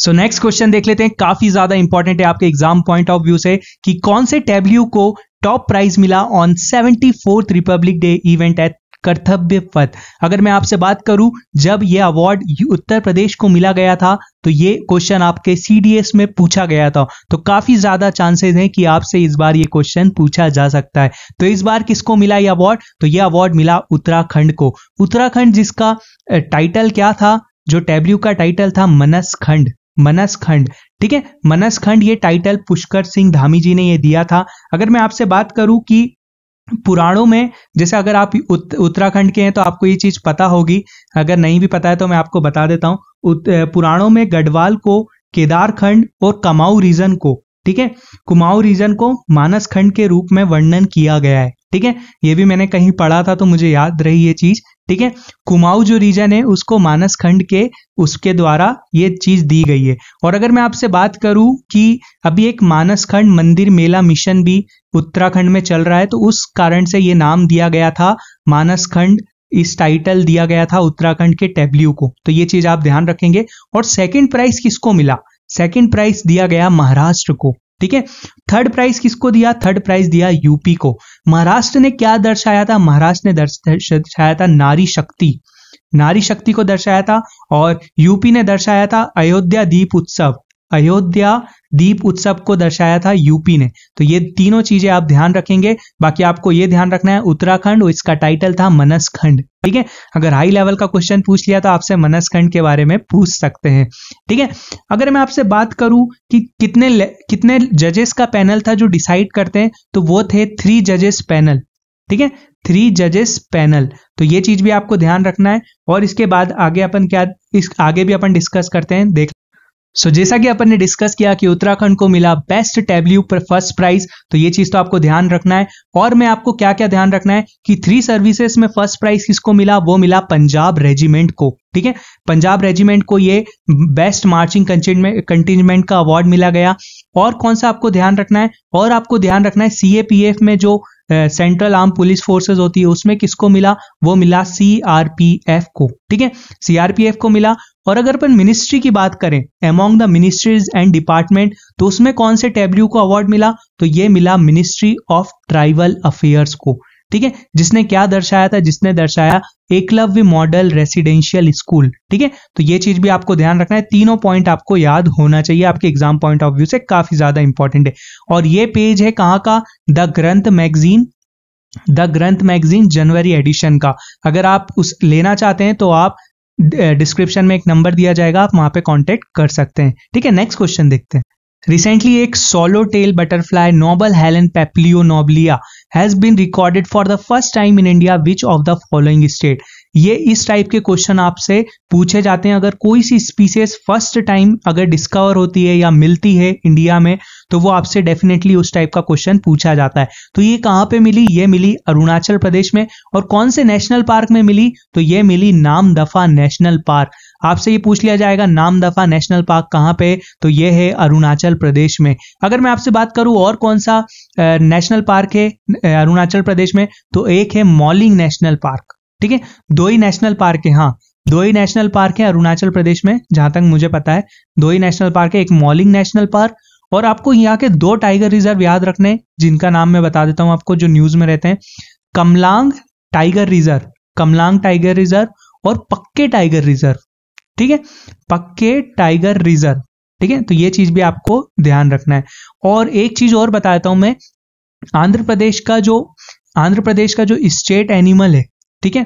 Speaker 1: सो नेक्स्ट क्वेश्चन देख लेते हैं काफी ज्यादा इंपॉर्टेंट है आपके एग्जाम पॉइंट ऑफ व्यू से कि कौन से टेब्ल्यू को टॉप प्राइज मिला on seventy fourth republic day event at Kartavya Path अगर मैं आपसे बात करूं जब यह अवार्ड उत्तर प्रदेश को मिला गया था तो ये क्वेश्चन आपके सीडीएस में पूछा गया था तो काफी ज्यादा चांसेस हैं कि आपसे इस बार ये क्वेश्चन पूछा जा सकता है तो इस बार किसको मिला ये अवार्ड तो यह अवार्ड मिला उत्तराखंड को उत्तराखंड जिसका टाइटल क्या था जो टेब्ल्यू का टाइटल था मनस खंड मनस खंड ठीक है मनसखंड ये टाइटल पुष्कर सिंह धामी जी ने ये दिया था अगर मैं आपसे बात करूं कि पुराणों में जैसे अगर आप उत्तराखंड के हैं तो आपको ये चीज पता होगी अगर नहीं भी पता है तो मैं आपको बता देता हूं पुराणों में गढ़वाल को केदारखंड और कमाऊ रीजन को ठीक है कुमाऊ रीजन को मानस खंड के रूप में वर्णन किया गया है ठीक है ये भी मैंने कहीं पढ़ा था तो मुझे याद रही ये चीज ठीक है कुमाऊ जो रीजन है उसको मानस खंड के उसके द्वारा ये चीज दी गई है और अगर मैं आपसे बात करूं कि अभी एक मानस खंड मंदिर मेला मिशन भी उत्तराखंड में चल रहा है तो उस कारण से ये नाम दिया गया था मानस खंड इस टाइटल दिया गया था उत्तराखंड के टेब्ल्यू को तो ये चीज आप ध्यान रखेंगे और सेकेंड प्राइज किसको मिला सेकेंड प्राइज दिया गया महाराष्ट्र को ठीक है थर्ड प्राइज किसको दिया थर्ड प्राइज दिया यूपी को महाराष्ट्र ने क्या दर्शाया था महाराष्ट्र ने दर्शाया था नारी शक्ति नारी शक्ति को दर्शाया था और यूपी ने दर्शाया था अयोध्या दीप उत्सव अयोध्या दीप उत्सव को दर्शाया था यूपी ने तो ये तीनों चीजें आप ध्यान रखेंगे बाकी आपको ये ध्यान रखना है उत्तराखंड और इसका टाइटल था मनसखंड ठीक है अगर हाई लेवल का क्वेश्चन पूछ लिया तो आपसे मनसखंड के बारे में पूछ सकते हैं ठीक है अगर मैं आपसे बात करूं कि कितने कितने जजेस का पैनल था जो डिसाइड करते हैं तो वो थे थ्री जजेस पैनल ठीक है थ्री जजेस पैनल तो ये चीज भी आपको ध्यान रखना है और इसके बाद आगे अपन क्या इस आगे भी अपन डिस्कस करते हैं देख सो so, जैसा कि अपन ने डिस्कस किया कि उत्तराखंड को मिला बेस्ट टेबल्यू पर फर्स्ट प्राइज तो ये चीज तो आपको ध्यान रखना है और मैं आपको क्या क्या ध्यान रखना है कि थ्री सर्विसेज में फर्स्ट प्राइज किसको मिला वो मिला पंजाब रेजिमेंट को ठीक है पंजाब रेजिमेंट को ये बेस्ट मार्चिंग कंटिनमेंट का अवार्ड मिला गया और कौन सा आपको ध्यान रखना है और आपको ध्यान रखना है सीएपीएफ में जो सेंट्रल आर्म पुलिस फोर्सेस होती है उसमें किसको मिला वो मिला सीआरपीएफ को ठीक है सीआरपीएफ को मिला और अगर अपन मिनिस्ट्री की बात करें among the ministries and department तो उसमें कौन से टेब्ल्यू को अवार्ड मिला तो ये मिला मिनिस्ट्री ऑफ ट्राइबल अफेयर्स को ठीक है जिसने क्या दर्शाया था जिसने दर्शाया एकलव्य मॉडल रेसिडेंशियल स्कूल ठीक है तो ये चीज भी आपको ध्यान रखना है तीनों पॉइंट आपको याद होना चाहिए आपके एग्जाम पॉइंट ऑफ व्यू से काफी ज्यादा इंपॉर्टेंट है और ये पेज है कहाँ का the Granth magazine the Granth magazine January edition का अगर आप उस लेना चाहते हैं तो आप डिस्क्रिप्शन में एक नंबर दिया जाएगा आप वहां पे कांटेक्ट कर सकते हैं ठीक है नेक्स्ट क्वेश्चन देखते हैं रिसेंटली एक swallowtail butterfly noble Helen Papilio noblei has been recorded for the first time in India which of the following state ये इस टाइप के क्वेश्चन आपसे पूछे जाते हैं अगर कोई सी स्पीसीज फर्स्ट टाइम अगर डिस्कवर होती है या मिलती है इंडिया में तो वो आपसे डेफिनेटली उस टाइप का क्वेश्चन पूछा जाता है तो ये कहाँ पे मिली ये मिली अरुणाचल प्रदेश में और कौन से नेशनल पार्क में मिली तो ये मिली नामदफा नेशनल पार्क आपसे ये पूछ लिया जाएगा नामदफा नेशनल पार्क कहाँ पे तो ये है अरुणाचल प्रदेश में अगर मैं आपसे बात करूं और कौन सा नेशनल पार्क है अरुणाचल प्रदेश में तो एक है मॉलिंग नेशनल पार्क ठीक है दो ही नेशनल पार्क है हाँ दो ही नेशनल पार्क है अरुणाचल प्रदेश में जहां तक मुझे पता है दो ही नेशनल पार्क है एक मॉलिंग नेशनल पार्क और आपको यहाँ के दो टाइगर रिजर्व याद रखने जिनका नाम मैं बता देता हूं आपको जो न्यूज में रहते हैं Kamlang tiger reserve Kamlang tiger reserve और पक्के टाइगर रिजर्व ठीक है पक्के टाइगर रिजर्व ठीक है तो ये चीज भी आपको ध्यान रखना है और एक चीज और बता देता हूं मैं आंध्र प्रदेश का जो आंध्र प्रदेश का जो स्टेट एनिमल है ठीक है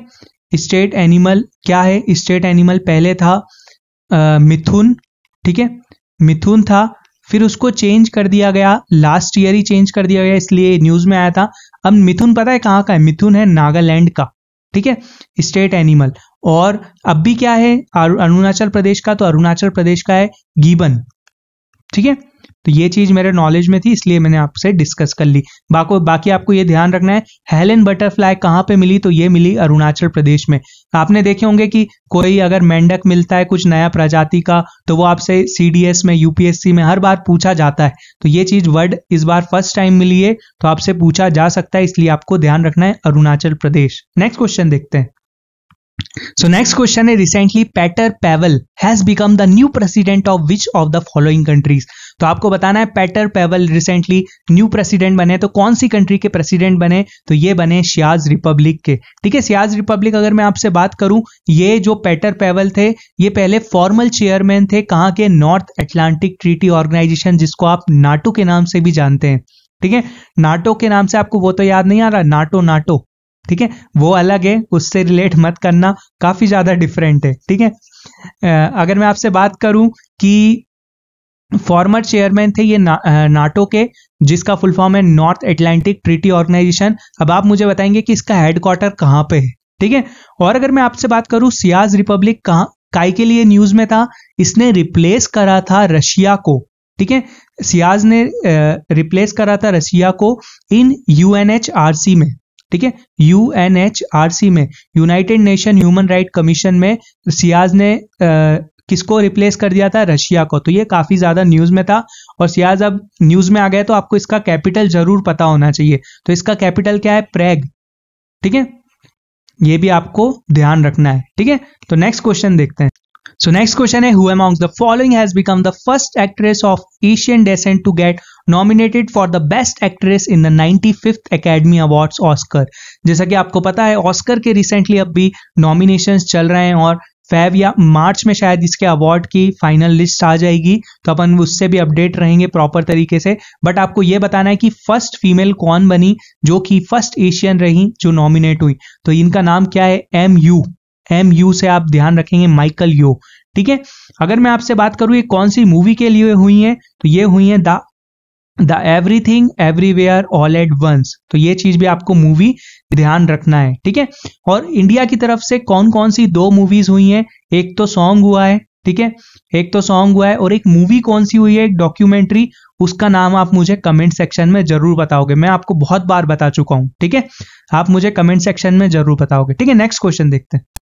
Speaker 1: स्टेट एनिमल क्या है स्टेट एनिमल पहले था आ, मिथुन ठीक है मिथुन था फिर उसको चेंज कर दिया गया लास्ट ईयर ही चेंज कर दिया गया इसलिए न्यूज में आया था अब मिथुन पता है कहाँ का है मिथुन है नागालैंड का ठीक है स्टेट एनिमल और अब भी क्या है अरुणाचल प्रदेश का तो अरुणाचल प्रदेश का है गीबन ठीक है तो ये चीज मेरे नॉलेज में थी इसलिए मैंने आपसे डिस्कस कर ली बाको बाकी आपको ये ध्यान रखना है हेलेन बटरफ्लाई कहाँ पे मिली तो ये मिली अरुणाचल प्रदेश में आपने देखे होंगे कि कोई अगर मेंढक मिलता है कुछ नया प्रजाति का तो वो आपसे सीडीएस में यूपीएससी में हर बार पूछा जाता है तो ये चीज वर्ड इस बार फर्स्ट टाइम मिली है तो आपसे पूछा जा सकता है इसलिए आपको ध्यान रखना है अरुणाचल प्रदेश नेक्स्ट क्वेश्चन देखते हैं सो नेक्स्ट क्वेश्चन है recently Petr Pavel has become the new president of which of the following countries तो आपको बताना है Petr Pavel recently new president बने तो कौन सी कंट्री के प्रेसिडेंट बने तो ये बने सियाज रिपब्लिक के ठीक है सियाज रिपब्लिक अगर मैं आपसे बात करूं ये जो पेटर पेवल थे ये पहले फॉर्मल चेयरमैन थे कहाँ के नॉर्थ एटलांटिक ट्रीटी ऑर्गेनाइजेशन जिसको आप नाटो के नाम से भी जानते हैं ठीक है नाटो के नाम से आपको वो तो याद नहीं आ रहा नाटो नाटो ठीक है वो अलग है उससे रिलेट मत करना काफी ज्यादा डिफरेंट है ठीक है अगर मैं आपसे बात करूं कि फॉर्मर चेयरमैन थे ये ना, नाटो के जिसका फुल फॉर्म है नॉर्थ एटलांटिक ट्रीटी ऑर्गेनाइजेशन अब आप मुझे बताएंगे कि इसका हेडक्वार्टर कहाँ पे है ठीक है और अगर मैं आपसे बात करूं सियाज रिपब्लिक कहाँ काय के लिए न्यूज में था इसने रिप्लेस करा था रशिया को ठीक है सियाज ने रिप्लेस करा था रशिया को इन यूएनएचआरसी में ठीक है यूएनएचआरसी में United Nation human right commission में सियाज ने किसको रिप्लेस कर दिया था रशिया को तो ये काफी ज्यादा न्यूज में था और सियाज अब न्यूज में आ गया तो आपको इसका कैपिटल जरूर पता होना चाहिए तो इसका कैपिटल क्या है प्रैग ठीक है ये भी आपको ध्यान रखना है ठीक है तो नेक्स्ट क्वेश्चन देखते हैं सो नेक्स्ट क्वेश्चन है who amongst the following has become the first actress of Asian descent to get nominated for the best actress in the ninety fifth academy award Oscar जैसा कि आपको पता है Oscar के recently अब भी nomination चल रहे हैं और फेब या मार्च में शायद इसके अवार्ड की फाइनल लिस्ट आ जाएगी तो अपन उससे भी अपडेट रहेंगे प्रॉपर तरीके से बट आपको यह बताना है कि फर्स्ट फीमेल कौन बनी जो कि फर्स्ट एशियन रही जो नॉमिनेट हुई तो इनका नाम क्या है एम यू एम यू से आप ध्यान रखेंगे माइकल यू ठीक है अगर मैं आपसे बात करूं ये कौन सी मूवी के लिए हुई है तो ये हुई है the the everything everywhere all at once तो ये चीज भी आपको मूवी ध्यान रखना है ठीक है और इंडिया की तरफ से कौन कौन सी दो मूवीज हुई हैं एक तो सॉन्ग हुआ है ठीक है एक तो सॉन्ग हुआ है और एक मूवी कौन सी हुई है एक डॉक्यूमेंट्री उसका नाम आप मुझे कमेंट सेक्शन में जरूर बताओगे मैं आपको बहुत बार बता चुका हूं ठीक है आप मुझे कमेंट सेक्शन में जरूर बताओगे ठीक है नेक्स्ट क्वेश्चन देखते हैं